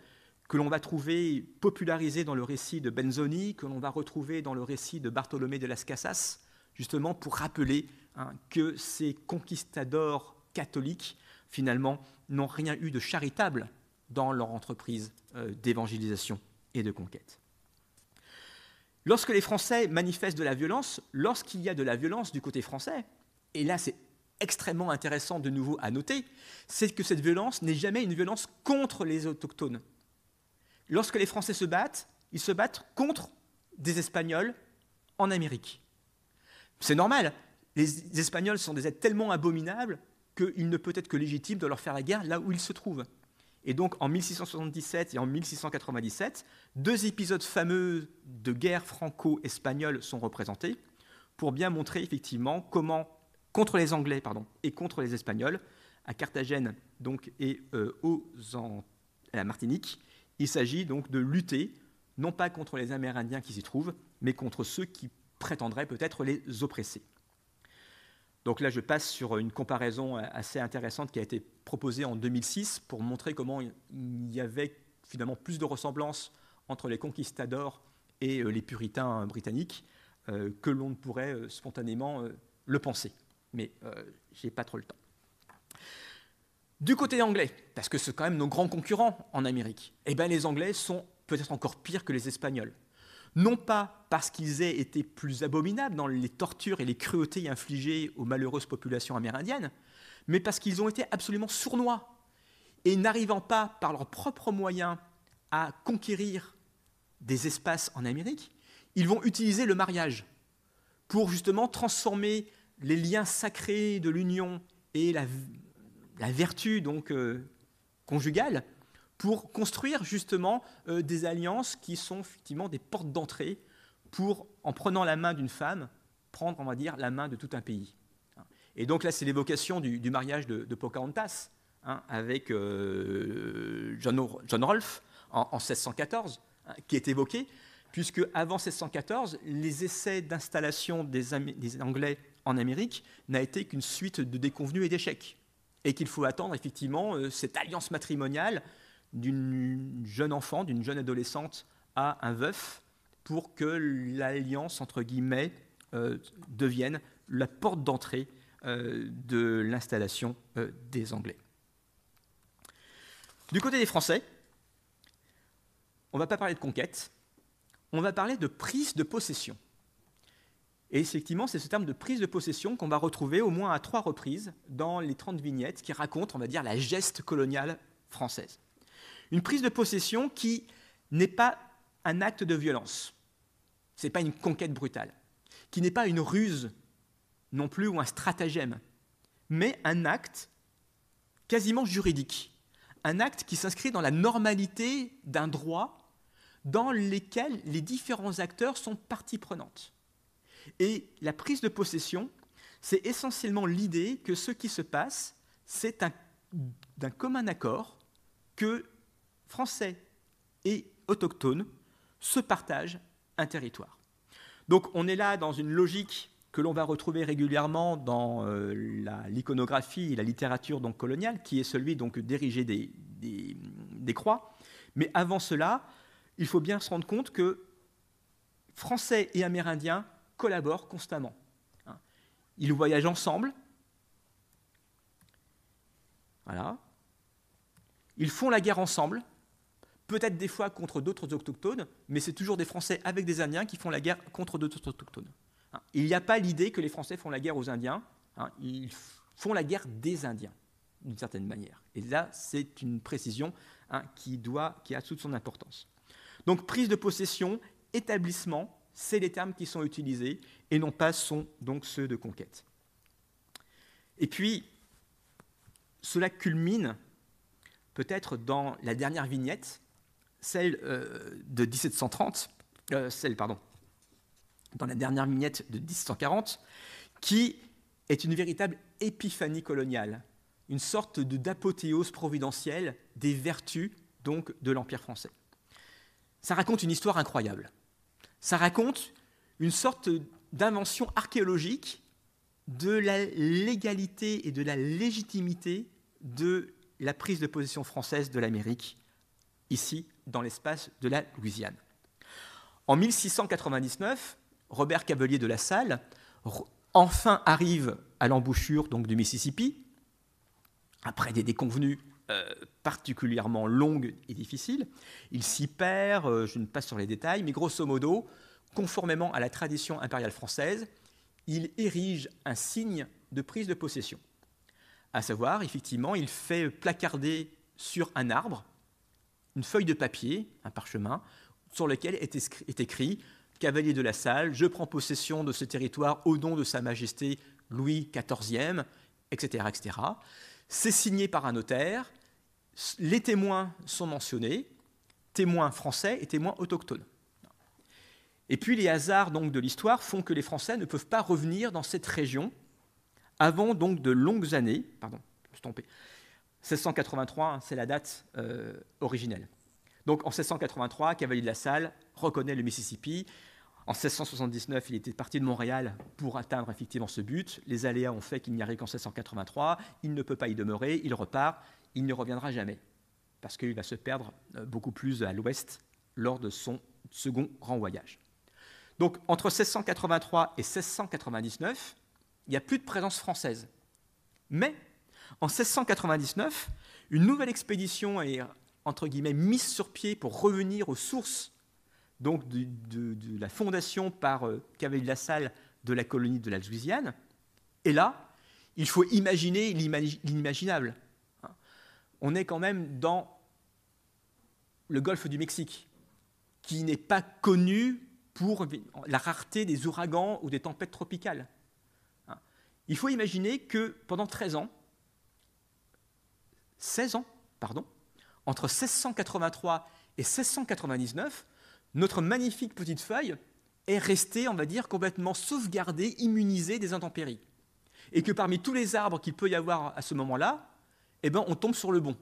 que l'on va trouver popularisée dans le récit de Benzoni, que l'on va retrouver dans le récit de Bartholomé de las Casas, justement pour rappeler hein, que ces conquistadors catholiques, finalement, n'ont rien eu de charitable dans leur entreprise euh, d'évangélisation et de conquête. Lorsque les Français manifestent de la violence, lorsqu'il y a de la violence du côté français, et là c'est extrêmement intéressant de nouveau à noter, c'est que cette violence n'est jamais une violence contre les autochtones. Lorsque les Français se battent, ils se battent contre des Espagnols en Amérique. C'est normal, les Espagnols sont des êtres tellement abominables qu'il ne peut être que légitime de leur faire la guerre là où ils se trouvent. Et donc en 1677 et en 1697, deux épisodes fameux de guerre franco-espagnole sont représentés pour bien montrer effectivement comment, contre les Anglais et contre les Espagnols, à Carthagène donc, et euh, aux à la Martinique, il s'agit donc de lutter non pas contre les Amérindiens qui s'y trouvent, mais contre ceux qui prétendraient peut-être les oppresser. Donc là, je passe sur une comparaison euh, assez intéressante qui a été proposée en 2006 pour montrer comment il y avait finalement plus de ressemblances entre les conquistadors et euh, les puritains euh, britanniques que l'on ne pourrait spontanément le penser. Mais je j'ai pas trop le temps. Du côté anglais, parce que c'est quand même nos grands concurrents en Amérique, eh ben les Anglais sont peut-être encore pires que les Espagnols non pas parce qu'ils aient été plus abominables dans les tortures et les cruautés infligées aux malheureuses populations amérindiennes, mais parce qu'ils ont été absolument sournois et n'arrivant pas par leurs propres moyens à conquérir des espaces en Amérique, ils vont utiliser le mariage pour justement transformer les liens sacrés de l'union et la, vertu donc euh, conjugale pour construire justement euh, des alliances qui sont effectivement des portes d'entrée pour, en prenant la main d'une femme, prendre, on va dire, la main de tout un pays. Et donc là, c'est l'évocation du, mariage de, Pocahontas hein, avec euh, John, Rolfe en, 1614, hein, qui est évoqué, puisque avant 1614, les essais d'installation des, Anglais en Amérique n'a été qu'une suite de déconvenues et d'échecs, et qu'il faut attendre effectivement euh, cette alliance matrimoniale d'une jeune enfant, d'une jeune adolescente à un veuf pour que l'alliance, entre guillemets, euh, devienne la porte d'entrée euh, de l'installation euh, des Anglais. Du côté des Français, on ne va pas parler de conquête, on va parler de prise de possession. Et effectivement, c'est ce terme de prise de possession qu'on va retrouver au moins à trois reprises dans les 30 vignettes qui racontent, on va dire, la geste coloniale française. Une prise de possession qui n'est pas un acte de violence, ce n'est pas une conquête brutale, qui n'est pas une ruse non plus ou un stratagème, mais un acte quasiment juridique, un acte qui s'inscrit dans la normalité d'un droit dans lequel les différents acteurs sont partie prenante. Et la prise de possession, c'est essentiellement l'idée que ce qui se passe, c'est d'un commun accord que français et autochtones se partagent un territoire. Donc on est là dans une logique que l'on va retrouver régulièrement dans euh, l'iconographie et la littérature coloniale, qui est celui donc d'ériger des, des, des, croix. Mais avant cela, il faut bien se rendre compte que Français et Amérindiens collaborent constamment. Hein. Ils voyagent ensemble. Voilà. Ils font la guerre ensemble peut-être des fois contre d'autres autochtones, mais c'est toujours des Français avec des Indiens qui font la guerre contre d'autres autochtones. Hein, il n'y a pas l'idée que les Français font la guerre aux Indiens, hein, ils font la guerre des Indiens, d'une certaine manière. Et là, c'est une précision hein, qui, doit, qui a toute son importance. Donc prise de possession, établissement, c'est les termes qui sont utilisés, et non pas sont donc ceux de conquête. Et puis, cela culmine peut-être dans la dernière vignette, celle euh, de 1730, euh, celle, pardon, dans la dernière minette de 1740, qui est une véritable épiphanie coloniale, une sorte d'apothéose providentielle des vertus donc de l'Empire français. Ça raconte une histoire incroyable. Ça raconte une sorte d'invention archéologique de la légalité et de la légitimité de la prise de position française de l'Amérique ici dans l'espace de la Louisiane. En 1699, Robert Cavelier de La Salle enfin arrive à l'embouchure donc du Mississippi, après des déconvenues euh, particulièrement longues et difficiles. Il s'y perd, euh, je ne passe sur les détails, mais grosso modo, conformément à la tradition impériale française, il érige un signe de prise de possession. À savoir, effectivement, il fait placarder sur un arbre une feuille de papier, un parchemin, sur lequel est, écrit Cavalier de la Salle, je prends possession de ce territoire au nom de Sa Majesté Louis XIV, etc. etc. C'est signé par un notaire, les témoins sont mentionnés, témoins français et témoins autochtones. Et puis les hasards donc de l'histoire font que les Français ne peuvent pas revenir dans cette région avant donc de longues années, pardon, je me suis 1683, hein, c'est la date euh, originelle. Donc en 1683, Cavalier de la Salle reconnaît le Mississippi. En 1679, il était parti de Montréal pour atteindre effectivement ce but. Les aléas ont fait qu'il n'y arrive qu'en 1683. Il ne peut pas y demeurer. Il repart. Il ne reviendra jamais parce qu'il va se perdre euh, beaucoup plus à l'ouest lors de son second grand voyage. Donc entre 1683 et 1699, il n'y a plus de présence française. Mais en 1699, une nouvelle expédition est entre guillemets mise sur pied pour revenir aux sources donc de, la fondation par de euh, la Salle de la colonie de la Louisiane. Et là, il faut imaginer l'inimaginable. Hein. On est quand même dans le golfe du Mexique, qui n'est pas connu pour la rareté des ouragans ou des tempêtes tropicales. Hein. Il faut imaginer que pendant 13 ans, 16 ans, pardon, entre 1683 et 1699, notre magnifique petite feuille est restée, on va dire, complètement sauvegardée, immunisée des intempéries. Et que parmi tous les arbres qu'il peut y avoir à ce moment-là, eh ben, on tombe sur le bon.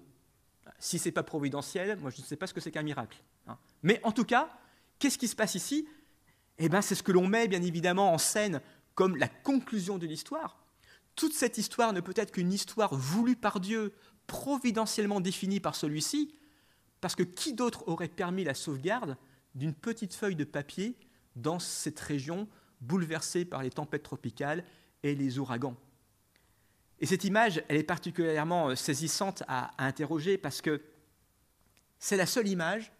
Si ce n'est pas providentiel, moi je ne sais pas ce que c'est qu'un miracle. Hein. Mais en tout cas, qu'est-ce qui se passe ici eh ben, C'est ce que l'on met bien évidemment en scène comme la conclusion de l'histoire. Toute cette histoire ne peut être qu'une histoire voulue par Dieu, providentiellement défini par celui-ci, parce que qui d'autre aurait permis la sauvegarde d'une petite feuille de papier dans cette région bouleversée par les tempêtes tropicales et les ouragans Et cette image, elle est particulièrement euh, saisissante à, interroger parce que c'est la seule image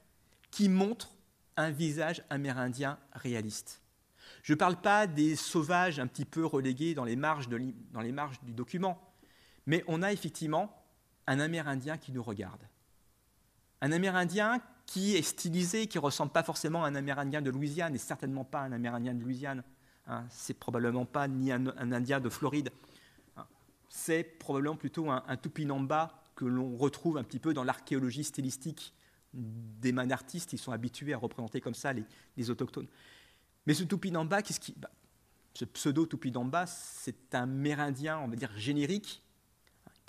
qui montre un visage amérindien réaliste. Je ne parle pas des sauvages un petit peu relégués dans les marges, de, dans les marges du document, mais on a effectivement un Amérindien qui nous regarde. Un Amérindien qui est stylisé, qui ressemble pas forcément à un Amérindien de Louisiane, et certainement pas à un Amérindien de Louisiane. Hein, c'est probablement pas ni un, Indien de Floride. Hein, c'est probablement plutôt un, un tupinamba que l'on retrouve un petit peu dans l'archéologie stylistique des manartistes. Ils sont habitués à représenter comme ça les, autochtones. Mais ce tupinamba, ce qui, bah, ce pseudo tupinamba, c'est un amérindien, on va dire générique,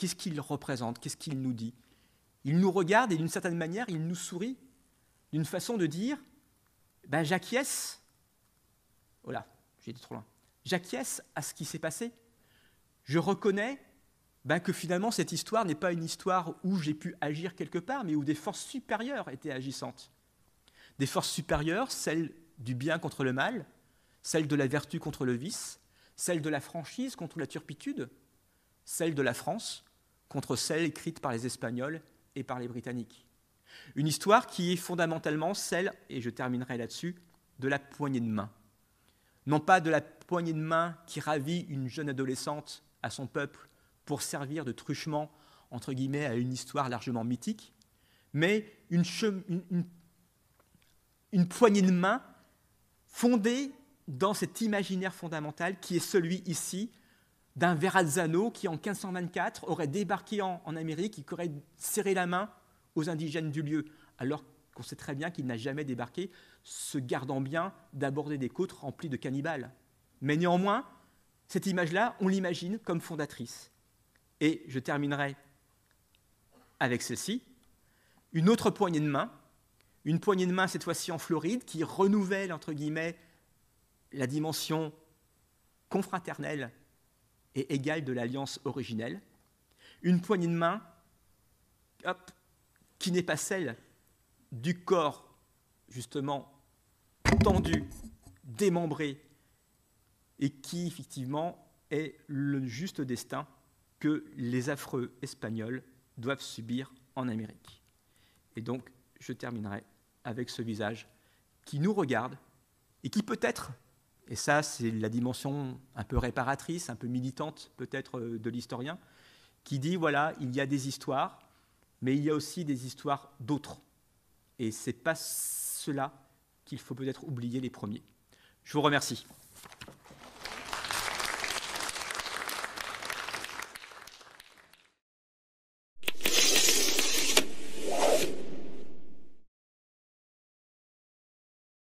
Qu'est-ce qu'il représente Qu'est-ce qu'il nous dit Il nous regarde et d'une certaine manière, il nous sourit d'une façon de dire ben, j'acquiesce. Oh là, j'ai été trop loin. J'acquiesce à ce qui s'est passé. Je reconnais ben, que finalement cette histoire n'est pas une histoire où j'ai pu agir quelque part, mais où des forces supérieures étaient agissantes. Des forces supérieures, celles du bien contre le mal, celles de la vertu contre le vice, celles de la franchise contre la turpitude, celles de la France, contre celle écrite par les Espagnols et par les Britanniques. Une histoire qui est fondamentalement celle, et je terminerai là-dessus, de la poignée de main. Non pas de la poignée de main qui ravit une jeune adolescente à son peuple pour servir de truchement, entre guillemets, à une histoire largement mythique, mais une poignée de main fondée dans cet imaginaire fondamental qui est celui ici d'un Verrazzano qui, en 1524, aurait débarqué en, Amérique et qui aurait serré la main aux indigènes du lieu, alors qu'on sait très bien qu'il n'a jamais débarqué, se gardant bien d'aborder des côtes remplies de cannibales. Mais néanmoins, cette image-là, on l'imagine comme fondatrice. Et je terminerai avec ceci, une autre poignée de main, une poignée de main cette fois-ci en Floride, qui renouvelle, entre guillemets, la dimension confraternelle et égale de l'alliance originelle, une poignée de main qui n'est pas celle du corps justement tendu, démembré, et qui effectivement est le juste destin que les affreux Espagnols doivent subir en Amérique. Et donc, je terminerai avec ce visage qui nous regarde et qui peut-être et ça, c'est la dimension un peu réparatrice, un peu militante peut-être euh, de l'historien, qui dit, voilà, il y a des histoires, mais il y a aussi des histoires d'autres. Et ce n'est pas cela qu'il faut peut-être oublier les premiers. Je vous remercie.